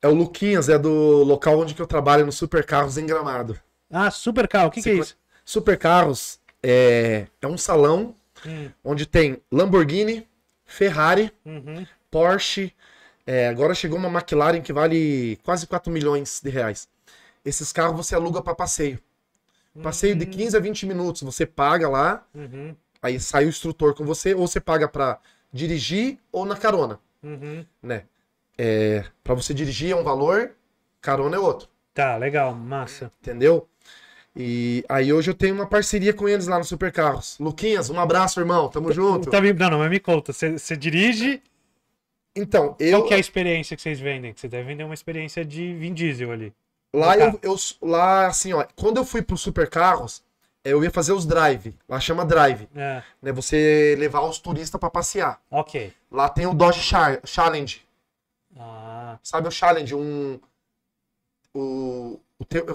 É o Luquinhas, é do local onde eu trabalho no Supercarros em Gramado. Ah, Supercarro, o que, que é isso? Supercarros é... é um salão Hum. onde tem Lamborghini, Ferrari, uhum. Porsche. É, agora chegou uma McLaren que vale quase 4 milhões de reais. Esses carros você aluga para passeio. Passeio uhum. de 15 hum. a 20 minutos. Você paga lá, uhum. aí sai o instrutor com você, ou você paga para dirigir ou na carona. Uhum. Né? É, para você dirigir é um valor, carona é outro. Tá, legal, massa. Entendeu? E aí hoje eu tenho uma parceria com eles lá no Supercarros. Luquinhas, um abraço, irmão. Tamo junto. Tá, não, não, mas me conta. Você dirige. Então, eu. Qual que é a experiência que vocês vendem? Você deve vender uma experiência de Vin Diesel ali. Lá eu, eu, Lá, assim, ó, quando eu fui pro Supercarros, eh, eu ia fazer os drive. Lá chama drive. É. Né, você levar os turistas para passear. Ok. Lá tem o Dodge Challenge. Ah. Sabe o Challenge? Um. O,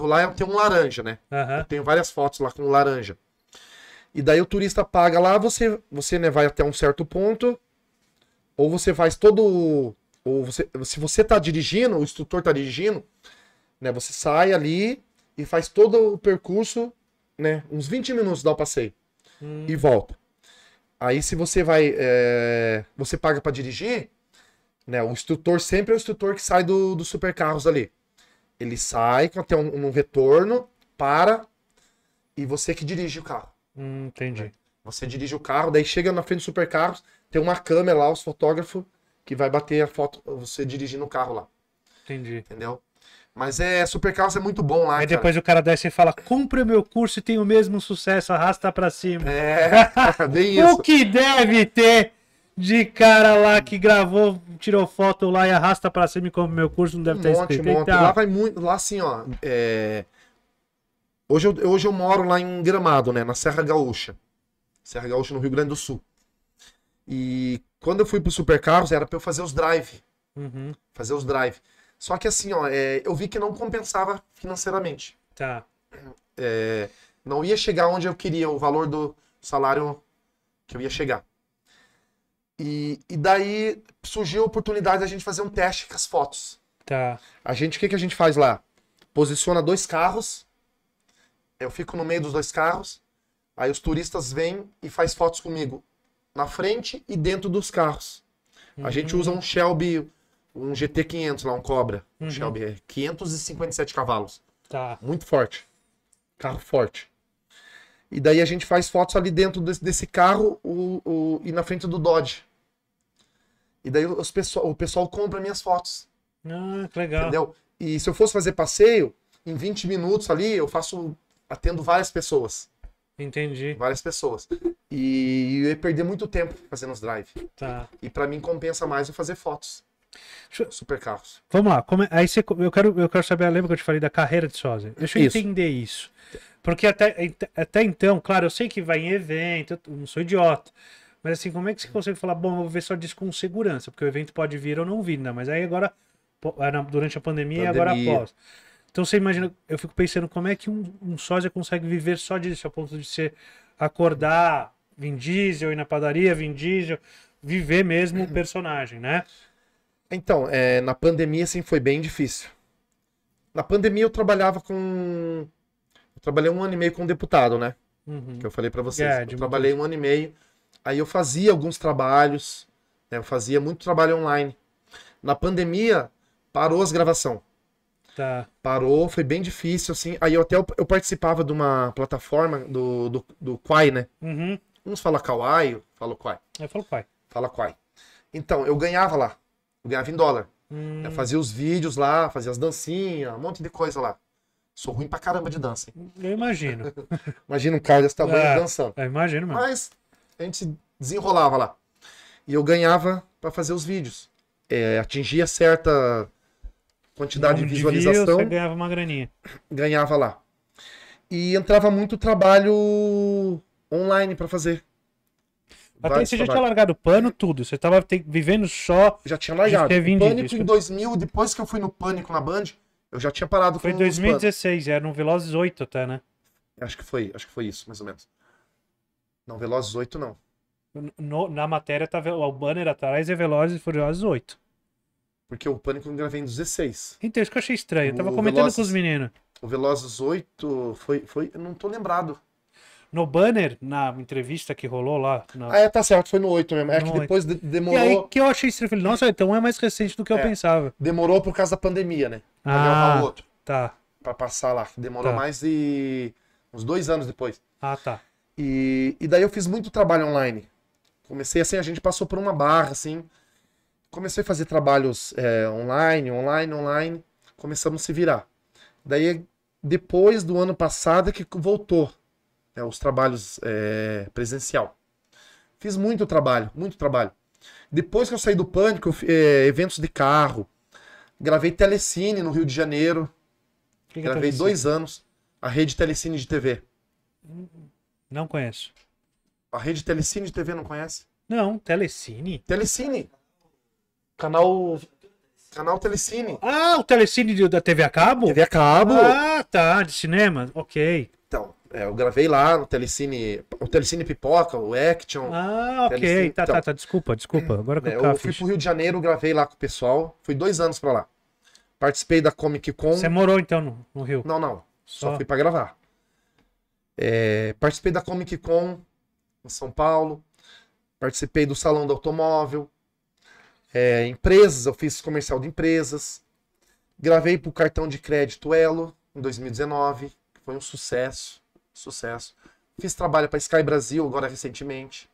lá tem um laranja, né? Uhum. Eu tenho várias fotos lá com um laranja. E daí o turista paga lá, você, você né, vai até um certo ponto, ou você faz todo. Ou você, se você tá dirigindo, o instrutor tá dirigindo, né? Você sai ali e faz todo o percurso, né? Uns 20 minutos dá o passeio. Hum. E volta. Aí se você vai. É, você paga para dirigir, né? O instrutor sempre é o instrutor que sai do, dos supercarros ali. Ele sai quando tem um, um retorno, para e você que dirige o carro. Hum, entendi. Né? Você dirige o carro, daí chega na frente do supercarros, tem uma câmera lá, os fotógrafos, que vai bater a foto, você dirigindo o carro lá. Entendi. Entendeu? Mas é, supercarros é muito bom lá. Aí cara. depois o cara desce e fala: o meu curso e tem o mesmo sucesso, arrasta pra cima. É, bem isso. o que deve ter de cara lá que gravou, tirou foto lá e arrasta pra cima e come meu curso, não deve um ter monte, escrito. monte. Lá vai muito, lá assim, ó. É... Hoje, eu, hoje eu moro lá em Gramado, né? Na Serra Gaúcha. Serra Gaúcha, no Rio Grande do Sul. E quando eu fui pro Supercarros, era pra eu fazer os drive. Uhum. Fazer os drive. Só que assim, ó, é... eu vi que não compensava financeiramente. Tá. É... Não ia chegar onde eu queria, o valor do salário que eu ia chegar. E, e daí surgiu a oportunidade da gente fazer um teste com as fotos. Tá. A gente, o que, que a gente faz lá? Posiciona dois carros, eu fico no meio dos dois carros, aí os turistas vêm e faz fotos comigo na frente e dentro dos carros. Uhum. A gente usa um uhum. Shelby, um GT500 lá, um Cobra, uhum. um Shelby, 557 é cavalos. Tá. Muito forte. Carro forte. E daí a gente faz fotos ali dentro desse, desse carro o, o, e na frente do Dodge. E daí os pessoal, o pessoal compra minhas fotos. Ah, que legal. Entendeu? E se eu fosse fazer passeio, em 20 minutos ali, eu faço. atendo várias pessoas. Entendi. Várias pessoas. E eu ia perder muito tempo fazendo os drive. Tá. E para mim compensa mais eu fazer fotos. Eu... Super carros. Vamos lá. Como... Aí você... eu, quero... eu quero saber, lembra que eu te falei da carreira de sósia? Deixa eu isso. entender isso. Porque até, até então, claro, eu sei que vai em evento, eu não sou idiota. Mas assim, como é que você consegue falar, bom, eu vou ver só disso com segurança, porque o evento pode vir ou não vir, né? Mas aí agora, é, durante a pandemia, pandemia. e agora após. Então você imagina, eu fico pensando como é que um, um sósia consegue viver só disso, a ponto de você acordar, Vin Diesel, ir na padaria, Vin Diesel, viver mesmo o personagem, né? Então, é, na pandemia, assim, foi bem difícil. Na pandemia eu trabalhava com... Eu trabalhei um ano e meio com um deputado, né? Uhum. Que eu falei para vocês. É, eu trabalhei um ano e meio Aí eu fazia alguns trabalhos, né? eu fazia muito trabalho online. Na pandemia, parou as gravações. Tá. Parou, foi bem difícil, assim. Aí eu até eu participava de uma plataforma do, do, do Quai, né? Uhum. Uns falam Kawaii, eu falo Quai. Eu falo Quai. Fala Quai. Então, eu ganhava lá. Eu ganhava em dólar. Hum. Eu fazia os vídeos lá, fazia as dancinhas, um monte de coisa lá. Sou ruim pra caramba de dança. Hein? Eu imagino. imagina um cara desse tamanho é, dançando. Eu imagino, mano. Mas a gente se desenrolava lá. E eu ganhava para fazer os vídeos. É, atingia certa quantidade de visualização. você ganhava uma graninha. Ganhava lá. E entrava muito trabalho online para fazer. Até Vários você trabalhos. já tinha largado pano, tudo. Você tava te... vivendo só. Já tinha largado. O pânico em 2000, depois que eu fui no Pânico na Band, eu já tinha parado foi com Foi 2016, era no Velozes 8 até, né? Acho que foi, acho que foi isso, mais ou menos. Não, Velozes 8 não. No, na matéria tá o banner atrás é Velozes e Furiosos 8. Porque o Pânico eu gravei em 16. Então, isso que eu achei estranho. Eu tava o comentando Velozes, com os meninos. O Velozes 8 foi. foi eu não tô lembrado. No banner, na entrevista que rolou lá. Na... Ah, é, tá certo, foi no 8 mesmo. É no que depois de, demorou. E aí que eu achei estranho. Falei, nossa, então é mais recente do que é, eu pensava. Demorou por causa da pandemia, né? Ah, outro. Tá. Pra passar lá. Demorou tá. mais de. uns dois anos depois. Ah, tá. E, e daí eu fiz muito trabalho online. Comecei assim, a gente passou por uma barra, assim. Comecei a fazer trabalhos é, online, online, online. Começamos a se virar. Daí, depois do ano passado, é que voltou né, os trabalhos é, presencial. Fiz muito trabalho, muito trabalho. Depois que eu saí do pânico, é, eventos de carro. Gravei Telecine no Rio de Janeiro. Que que é gravei é dois anos a rede Telecine de TV. Hum, hum. Não conheço. A rede Telecine de TV não conhece? Não, Telecine. Telecine. Canal. Canal Telecine. Ah, o Telecine da TV a cabo? TV a cabo. Ah, tá, de cinema. Ok. Então, é, eu gravei lá no Telecine. O Telecine Pipoca, o Action. Ah, ok. Telecine, tá, então. tá, tá. Desculpa, desculpa. Agora que é, eu Eu fui pro Rio de Janeiro, gravei lá com o pessoal. Fui dois anos pra lá. Participei da Comic Con. Você morou então no, no Rio? Não, não. Só, Só fui pra gravar. É, participei da Comic Con em São Paulo, participei do Salão do Automóvel, é, empresas, eu fiz comercial de empresas, gravei para o cartão de crédito Elo em 2019, que foi um sucesso, sucesso. Fiz trabalho para Sky Brasil agora recentemente.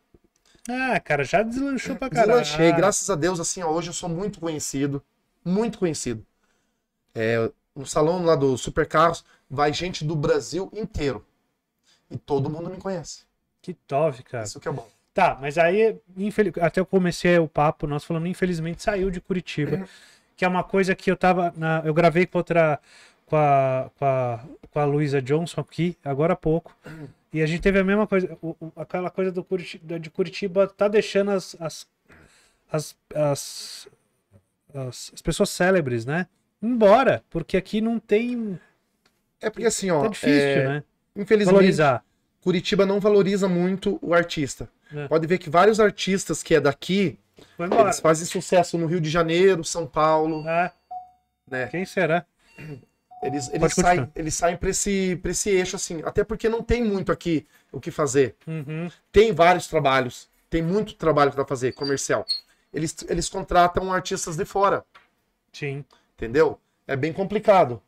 Ah, cara, já deslanchou pra caralho. Deslanchei, graças a Deus, assim, ó, hoje eu sou muito conhecido, muito conhecido. É, no salão lá do Supercarros vai gente do Brasil inteiro. E todo mundo me conhece. Que top, cara. Isso que é bom. Tá, mas aí, infeliz... até eu comecei o papo, nós falando, infelizmente saiu de Curitiba. Uhum. que é uma coisa que eu tava. Na... Eu gravei com outra. Com a, com a, com a Luísa Johnson aqui, agora há pouco. Uhum. E a gente teve a mesma coisa. O, o, aquela coisa do Curitiba, de Curitiba tá deixando as, as, as, as, as pessoas célebres, né? Embora, porque aqui não tem. É porque assim, ó. Tá difícil, é... né? infelizmente, Valorizar. Curitiba não valoriza muito o artista. É. Pode ver que vários artistas que é daqui, eles fazem sucesso no Rio de Janeiro, São Paulo. É. Né? Quem será? Eles, eles, saem, eles saem para esse, esse eixo, assim. Até porque não tem muito aqui o que fazer. Uhum. Tem vários trabalhos. Tem muito trabalho para fazer, comercial. Eles, eles contratam artistas de fora. Sim. Entendeu? É bem complicado.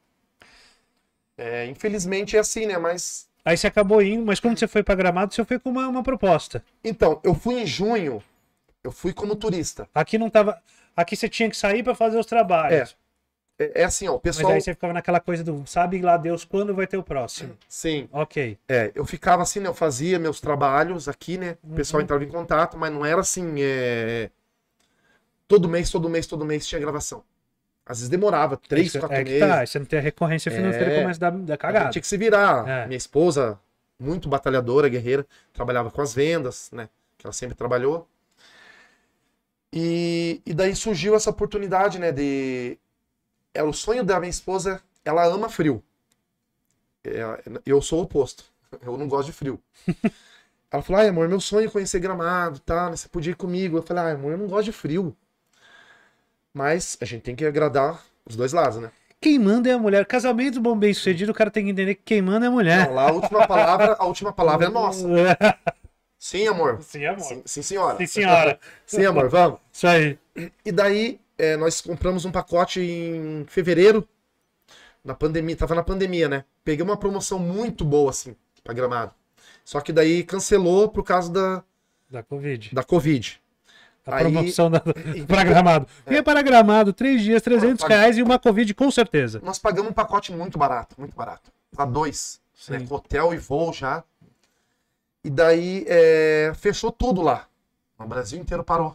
É, infelizmente é assim, né? Mas. Aí você acabou indo, mas quando você foi para Gramado, você foi com uma, uma, proposta. Então, eu fui em junho, eu fui como turista. Aqui não tava. Aqui você tinha que sair para fazer os trabalhos. É. é. É assim, ó, o pessoal. Mas aí você ficava naquela coisa do sabe lá Deus quando vai ter o próximo. Sim. Ok. É, eu ficava assim, né? Eu fazia meus trabalhos aqui, né? O uhum. pessoal uhum. entrava em contato, mas não era assim. É... Todo mês, todo mês, todo mês tinha gravação. Às vezes demorava três, é quatro é meses. Tá, você não tem a recorrência financeira é, começa a dar, dar cagada. Tinha que se virar. É. Minha esposa, muito batalhadora, guerreira, trabalhava com as vendas, né? Que ela sempre trabalhou. E, e daí surgiu essa oportunidade, né? De. É, o sonho da minha esposa, ela ama frio. É, eu sou o oposto. Eu não gosto de frio. ela falou: ai, amor, meu sonho é conhecer gramado, tá? Você podia ir comigo. Eu falei: ai, amor, eu não gosto de frio. Mas a gente tem que agradar os dois lados, né? Quem manda é a mulher. Casamento bom bem sucedido, o cara tem que entender que quem manda é a mulher. Não, lá a última palavra, a última palavra é nossa. Sim, amor. Sim, amor. Sim, sim senhora. Sim, senhora. sim, amor, vamos. Isso aí. E daí, é, nós compramos um pacote em fevereiro, na pandemia, tava na pandemia, né? Peguei uma promoção muito boa, assim, pra Gramado. Só que daí cancelou por causa da... Da Covid. Da Covid. A promoção da, então, Paragramado. É. para Gramado, três dias, 300 reais e uma Covid com certeza. Nós pagamos um pacote muito barato, muito barato. Para dois. Né, hotel e voo já. E daí é, fechou tudo lá. O Brasil inteiro parou.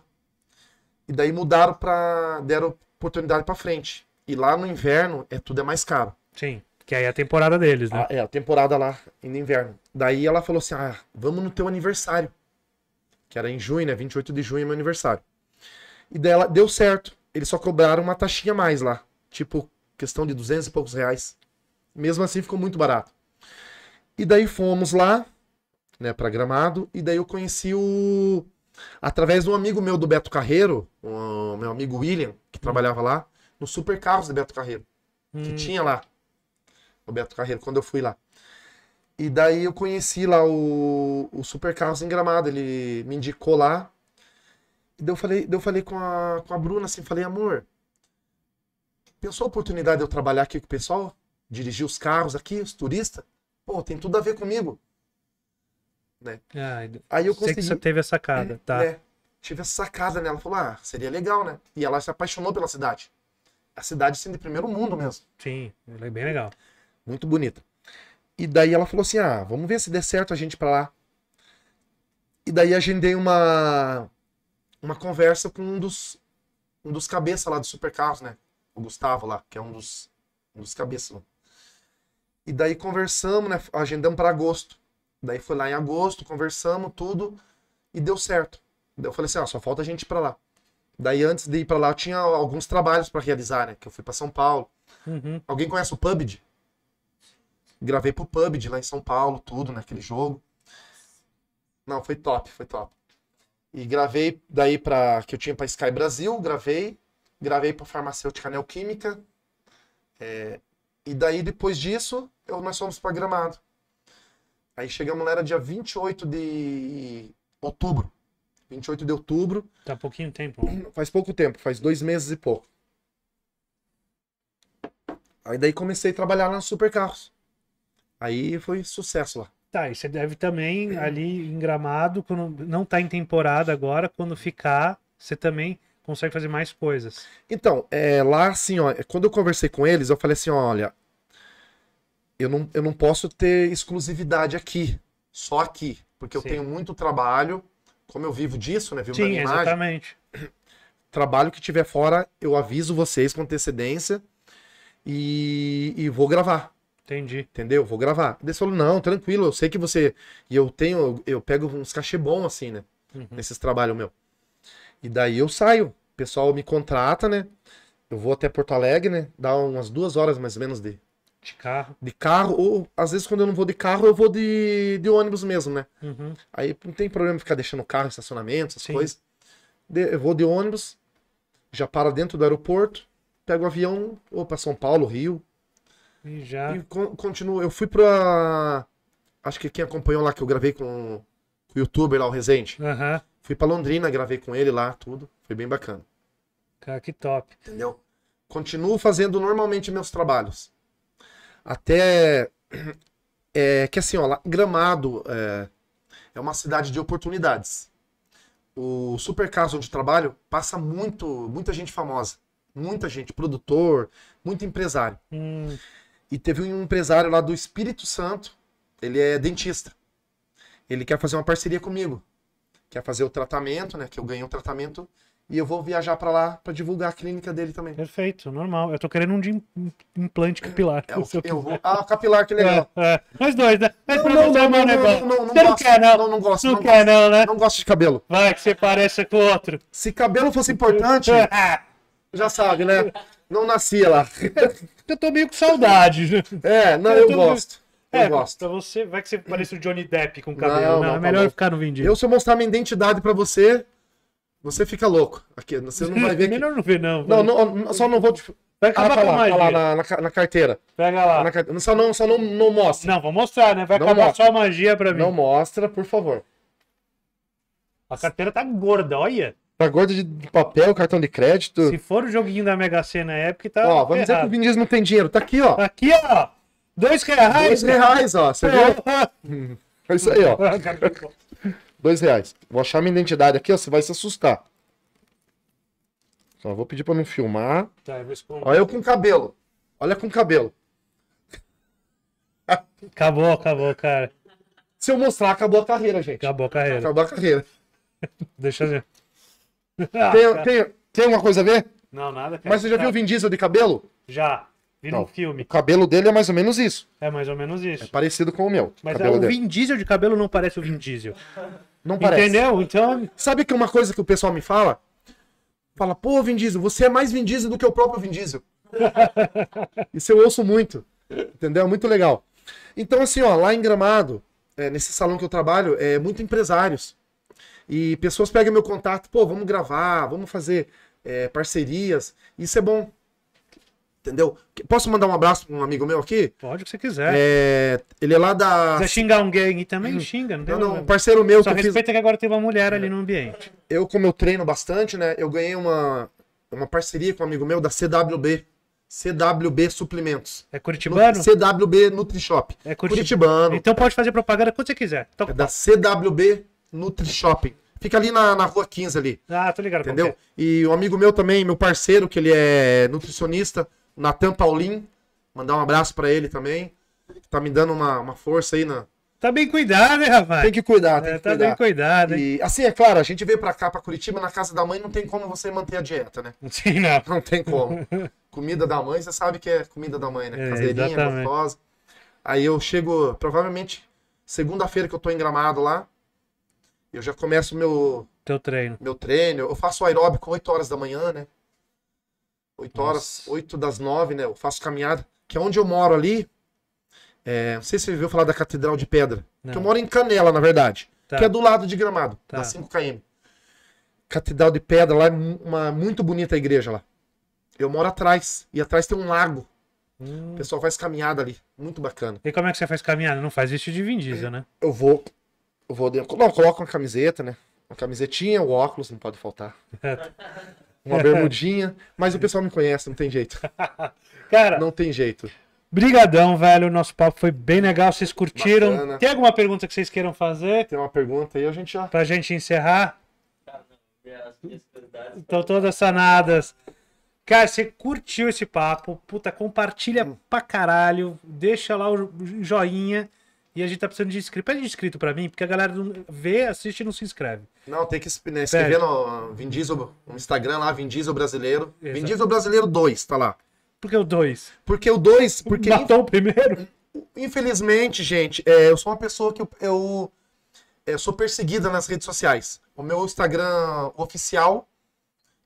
E daí mudaram para deram oportunidade para frente. E lá no inverno é tudo é mais caro. Sim. Que aí é a temporada deles, né? Ah, é, a temporada lá, no inverno. Daí ela falou assim: ah, vamos no teu aniversário que era em junho, né? 28 de junho é meu aniversário. E dela deu certo. Eles só cobraram uma taxinha a mais lá. Tipo, questão de 200 e poucos reais. Mesmo assim, ficou muito barato. E daí fomos lá, né, pra Gramado. E daí eu conheci o. Através de um amigo meu do Beto Carreiro, o meu amigo William, que hum. trabalhava lá, no Super Carros do Beto Carreiro. Que hum. tinha lá. O Beto Carreiro, quando eu fui lá. E daí eu conheci lá o, o Super em Gramado, ele me indicou lá. E daí eu falei, daí eu falei com, a, com a Bruna assim, falei, amor, pensou a oportunidade de eu trabalhar aqui com o pessoal? Dirigir os carros aqui, os turistas? Pô, tem tudo a ver comigo. Né? Ah, aí eu consegui... Sei que você teve a sacada, é, tá. É, tive essa sacada nela, ela falou, ah, seria legal, né? E ela se apaixonou pela cidade. A cidade, assim, de primeiro mundo mesmo. Sim, é bem legal. Muito bonita. E daí ela falou assim: ah, vamos ver se der certo a gente para lá. E daí agendei uma uma conversa com um dos um dos cabeças lá do Supercarros, né? O Gustavo lá, que é um dos um dos cabeças. Lá. E daí conversamos, né? Agendamos para agosto. Daí foi lá em agosto, conversamos tudo e deu certo. eu falei assim: ah, só falta a gente ir para lá. Daí antes de ir para lá tinha alguns trabalhos para realizar, né? Que eu fui para São Paulo. Uhum. Alguém conhece o PubD? Gravei pro de lá em São Paulo, tudo naquele né, jogo. Não, foi top, foi top. E gravei daí para que eu tinha para Sky Brasil, gravei, gravei para farmacêutica Neoquímica. É, e daí depois disso, eu, nós fomos para Gramado. Aí chegamos lá era dia 28 de outubro. 28 de outubro. Tá pouquinho tempo. Né? Faz pouco tempo, faz dois meses e pouco. Aí daí comecei a trabalhar lá no Supercarros. Aí foi sucesso lá. Tá, e você deve também ali em Gramado, quando não tá em temporada agora, quando ficar, você também consegue fazer mais coisas. Então, é, lá assim, ó, quando eu conversei com eles, eu falei assim, olha, eu não, eu não posso ter exclusividade aqui, só aqui, porque eu tenho muito trabalho, como eu vivo disso, né, vivo Sim, da imagem. exatamente. Trabalho que tiver fora, eu aviso vocês com antecedência e, e vou gravar. Entendi. Entendeu? Vou gravar. Daí você falou, não, tranquilo, eu sei que você. E eu tenho, eu, pego uns cachê bom, assim, né? Uhum. Nesses trabalhos meu. E daí eu saio. O pessoal me contrata, né? Eu vou até Porto Alegre, né? Dá umas duas horas mais ou menos de. De carro. De carro, ou às vezes quando eu não vou de carro, eu vou de, de ônibus mesmo, né? Uhum. Aí não tem problema ficar deixando o carro, estacionamento, essas Sim. coisas. De, eu vou de ônibus, já para dentro do aeroporto, pego o avião, ou para São Paulo, Rio, e já. E con Eu fui pra. Acho que quem acompanhou lá que eu gravei com, o youtuber lá, o Rezende. Uhum. Fui pra Londrina, gravei com ele lá, tudo. Foi bem bacana. Cara, que top. Entendeu? Continuo fazendo normalmente meus trabalhos. Até. É, que assim, ó, lá, Gramado é, é uma cidade de oportunidades. O super caso onde trabalho passa muito, muita gente famosa muita gente, produtor, muito empresário. Hum. E teve um empresário lá do Espírito Santo, ele é dentista. Ele quer fazer uma parceria comigo. Quer fazer o tratamento, né? Que eu ganhei o tratamento e eu vou viajar para lá para divulgar a clínica dele também. Perfeito, normal. Eu tô querendo um de implante capilar. É, eu, eu, é. eu vou... Ah, capilar, que legal. É, é. Nós dois, né? Mas não, é né, não, não, não, não, não, não, não, não quer, não. Não, não gosto. Não, não quer, gosto, não, né? Não gosto de cabelo. Vai, que você parece com o outro. Se cabelo fosse importante, é. já sabe, né? não nascia lá. eu tô meio com saudade. Né? É, não, eu, eu gosto. Meio... Eu é, gosto. Então você vai que você parece o Johnny Depp com cabelo. Não, não, não é tá melhor tá ficar no Vindinho. Eu, se eu mostrar minha identidade para você, você fica louco. Aqui, você não vai ver. melhor não ver, não. Não, não, só não vou te. Vai acabar ah, tá com lá, magia. Tá lá na, na, na, carteira. Pega lá. Na carteira. Só, não, só não, não mostra. Não, vou mostrar, né? Vai acabar mostra. só a magia pra mim. Não mostra, por favor. A carteira tá gorda, olha. Tá de papel, cartão de crédito. Se for o joguinho da Mega Sena é porque tá. Ó, vamos ferrado. dizer que o Vinícius não tem dinheiro. Tá aqui, ó. Tá aqui, ó. Dois reais. Dois né? reais, ó. Você viu? É isso aí, ó. Dois reais. Vou achar minha identidade aqui, ó. Você vai se assustar. Só vou pedir pra não filmar. Tá, eu vou esconder. Olha eu com cabelo. Olha com cabelo. Acabou, acabou, cara. Se eu mostrar, acabou a carreira, gente. Acabou a carreira. Acabou a carreira. Deixa eu ver. tem, tem, tem uma coisa a ver? Não, nada. Cara. Mas você já viu o Vin Diesel de cabelo? Já. Vi no filme. O cabelo dele é mais ou menos isso. É mais ou menos isso. É parecido com o meu. Mas cabelo o dele. Vin Diesel de cabelo não parece o Vin Diesel. Não parece. Entendeu? Então. Sabe que uma coisa que o pessoal me fala? Fala, pô, Vin Diesel, você é mais Vin Diesel do que o próprio Vin Diesel. isso eu ouço muito. Entendeu? Muito legal. Então, assim, ó, lá em Gramado, é, nesse salão que eu trabalho, é muito empresários. E pessoas pegam meu contato, pô, vamos gravar, vamos fazer é, parcerias. Isso é bom. Entendeu? Posso mandar um abraço pra um amigo meu aqui? Pode, o que você quiser. É, ele é lá da. Se quiser xingar um gay também, hum. xinga. Não, tem não, não um parceiro meu. Só que respeita fiz... que agora tem uma mulher é. ali no ambiente. Eu, como eu treino bastante, né? Eu ganhei uma, uma parceria com um amigo meu da CWB. CWB Suplementos. É curitibano? No CWB Nutrishop. É curitibano. curitibano. Então pode fazer propaganda quando você quiser. Então... É da CWB Nutri Shopping. Fica ali na, na rua 15 ali. Ah, tô ligado. Entendeu? É. E um amigo meu também, meu parceiro, que ele é nutricionista, Natan Paulin. Mandar um abraço para ele também. Que tá me dando uma, uma força aí na. Tá bem cuidado, né, rapaz? Tem que cuidar, tem é, que tá cuidar. bem cuidado, hein? E, assim, é claro, a gente veio pra cá, pra Curitiba, na casa da mãe, não tem como você manter a dieta, né? Não tem, não. Não tem como. comida da mãe, você sabe que é comida da mãe, né? É, Caseirinha, gostosa. Aí eu chego, provavelmente, segunda-feira que eu tô em Gramado lá, eu já começo meu. Teu treino. Meu treino. Eu faço aeróbico 8 horas da manhã, né? 8 horas, Nossa. 8 das 9, né? Eu faço caminhada. Que é onde eu moro ali. É, não sei se você viu falar da Catedral de Pedra. Não. Que eu moro em Canela, na verdade. Tá. Que é do lado de Gramado, tá. da 5KM. Catedral de Pedra, lá é uma muito bonita a igreja lá. Eu moro atrás. E atrás tem um lago. Hum. O pessoal faz caminhada ali. Muito bacana. E como é que você faz caminhada? Não faz isso de Vin Diesel, né? Eu vou o Voldemort. Não, coloca uma camiseta, né? Uma camisetinha, o óculos, não pode faltar. uma bermudinha. Mas o pessoal me conhece, não tem jeito. Cara. Não tem jeito. Brigadão, velho. O nosso papo foi bem legal. Vocês curtiram? Bacana. Tem alguma pergunta que vocês queiram fazer? Tem uma pergunta aí, a gente já. Pra gente encerrar? Estão todas sanadas. Cara, você curtiu esse papo? Puta, compartilha hum. pra caralho. Deixa lá o joinha. E a gente tá precisando de inscrito. Pede inscrito pra mim, porque a galera vê, assiste e não se inscreve. Não, tem que né, escrever no uh, Vin Diesel, no Instagram lá, Vin Diesel Brasileiro. Exato. Vin Diesel Brasileiro 2, tá lá. Por que o 2? Porque o 2... Porque Matou o primeiro? Infelizmente, gente, é, eu sou uma pessoa que eu, eu, eu é, sou perseguida nas redes sociais. O meu Instagram oficial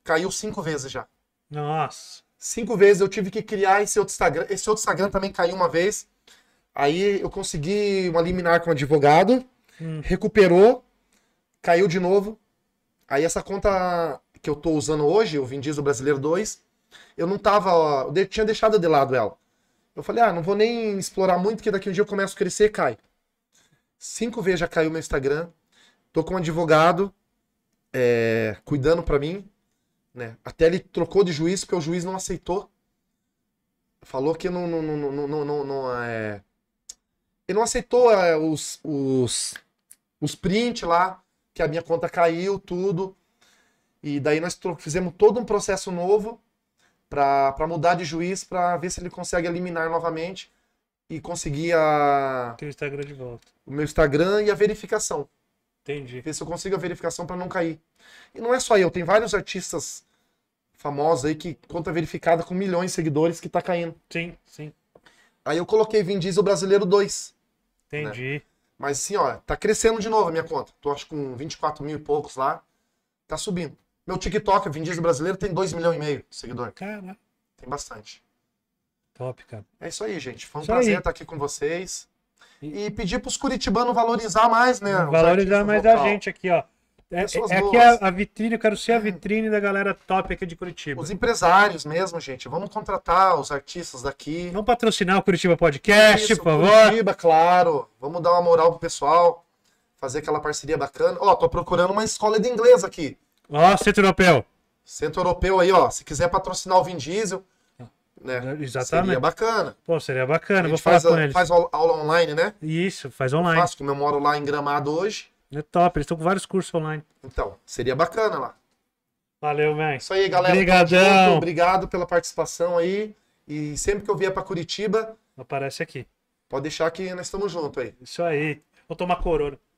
caiu cinco vezes já. Nossa. Cinco vezes eu tive que criar esse outro Instagram. Esse outro Instagram também caiu uma vez. Aí eu consegui uma liminar com um advogado, hum. recuperou, caiu de novo. Aí essa conta que eu tô usando hoje, o Vin Diesel Brasileiro 2, eu não tava. Eu tinha deixado de lado ela. Eu falei, ah, não vou nem explorar muito, porque daqui um dia eu começo a crescer e cai. Cinco vezes já caiu meu Instagram. Tô com um advogado é, cuidando para mim. Né? Até ele trocou de juiz, porque o juiz não aceitou. Falou que não, não, não, não, não, não, não é ele não aceitou é, os, os, os prints lá, que a minha conta caiu, tudo. E daí nós fizemos todo um processo novo para mudar de juiz, para ver se ele consegue eliminar novamente e conseguir a... Tem o Instagram de volta. O meu Instagram e a verificação. Entendi. Ver se eu consigo a verificação para não cair. E não é só eu, tem vários artistas famosos aí que conta verificada com milhões de seguidores que tá caindo. Sim, sim. Aí eu coloquei Vin Diesel Brasileiro 2. Né? Entendi. Né? Mas sim, ó, tá crescendo de novo a minha conta. Tô acho com 24 mil e poucos lá. Tá subindo. Meu TikTok, Vindiz Brasileiro, tem 2 milhões e meio de seguidor. Cara. Tem bastante. Top, cara. É isso aí, gente. Foi um isso prazer aí. estar aqui com vocês. E, e pedir pros curitibanos valorizar mais, né? Valorizar mais local. a gente aqui, ó. É, é, é aqui a, a, vitrine, eu quero ser a é. vitrine da galera top aqui de Curitiba. Os empresários mesmo, gente. Vamos contratar os artistas daqui. Vamos patrocinar o Curitiba Podcast, Isso, por favor. Curitiba, claro. Vamos dar uma moral pro pessoal. Fazer aquela parceria bacana. Ó, tô procurando uma escola de inglês aqui. Ó, Centro Europeu. Centro Europeu aí, ó. Se quiser patrocinar o Vin Diesel, ah, né? Exatamente. Seria bacana. Pô, seria bacana. Vou falar faz, com eles. Faz aula online, né? Isso, faz online. Eu faço, como eu moro lá em Gramado hoje. É top, eles estão com vários cursos online. Então, seria bacana lá. Valeu, man. Isso aí, galera. Obrigadão. Muito obrigado pela participação aí. E sempre que eu vier para Curitiba. Aparece aqui. Pode deixar que nós estamos juntos aí. Isso aí. Vou tomar corona.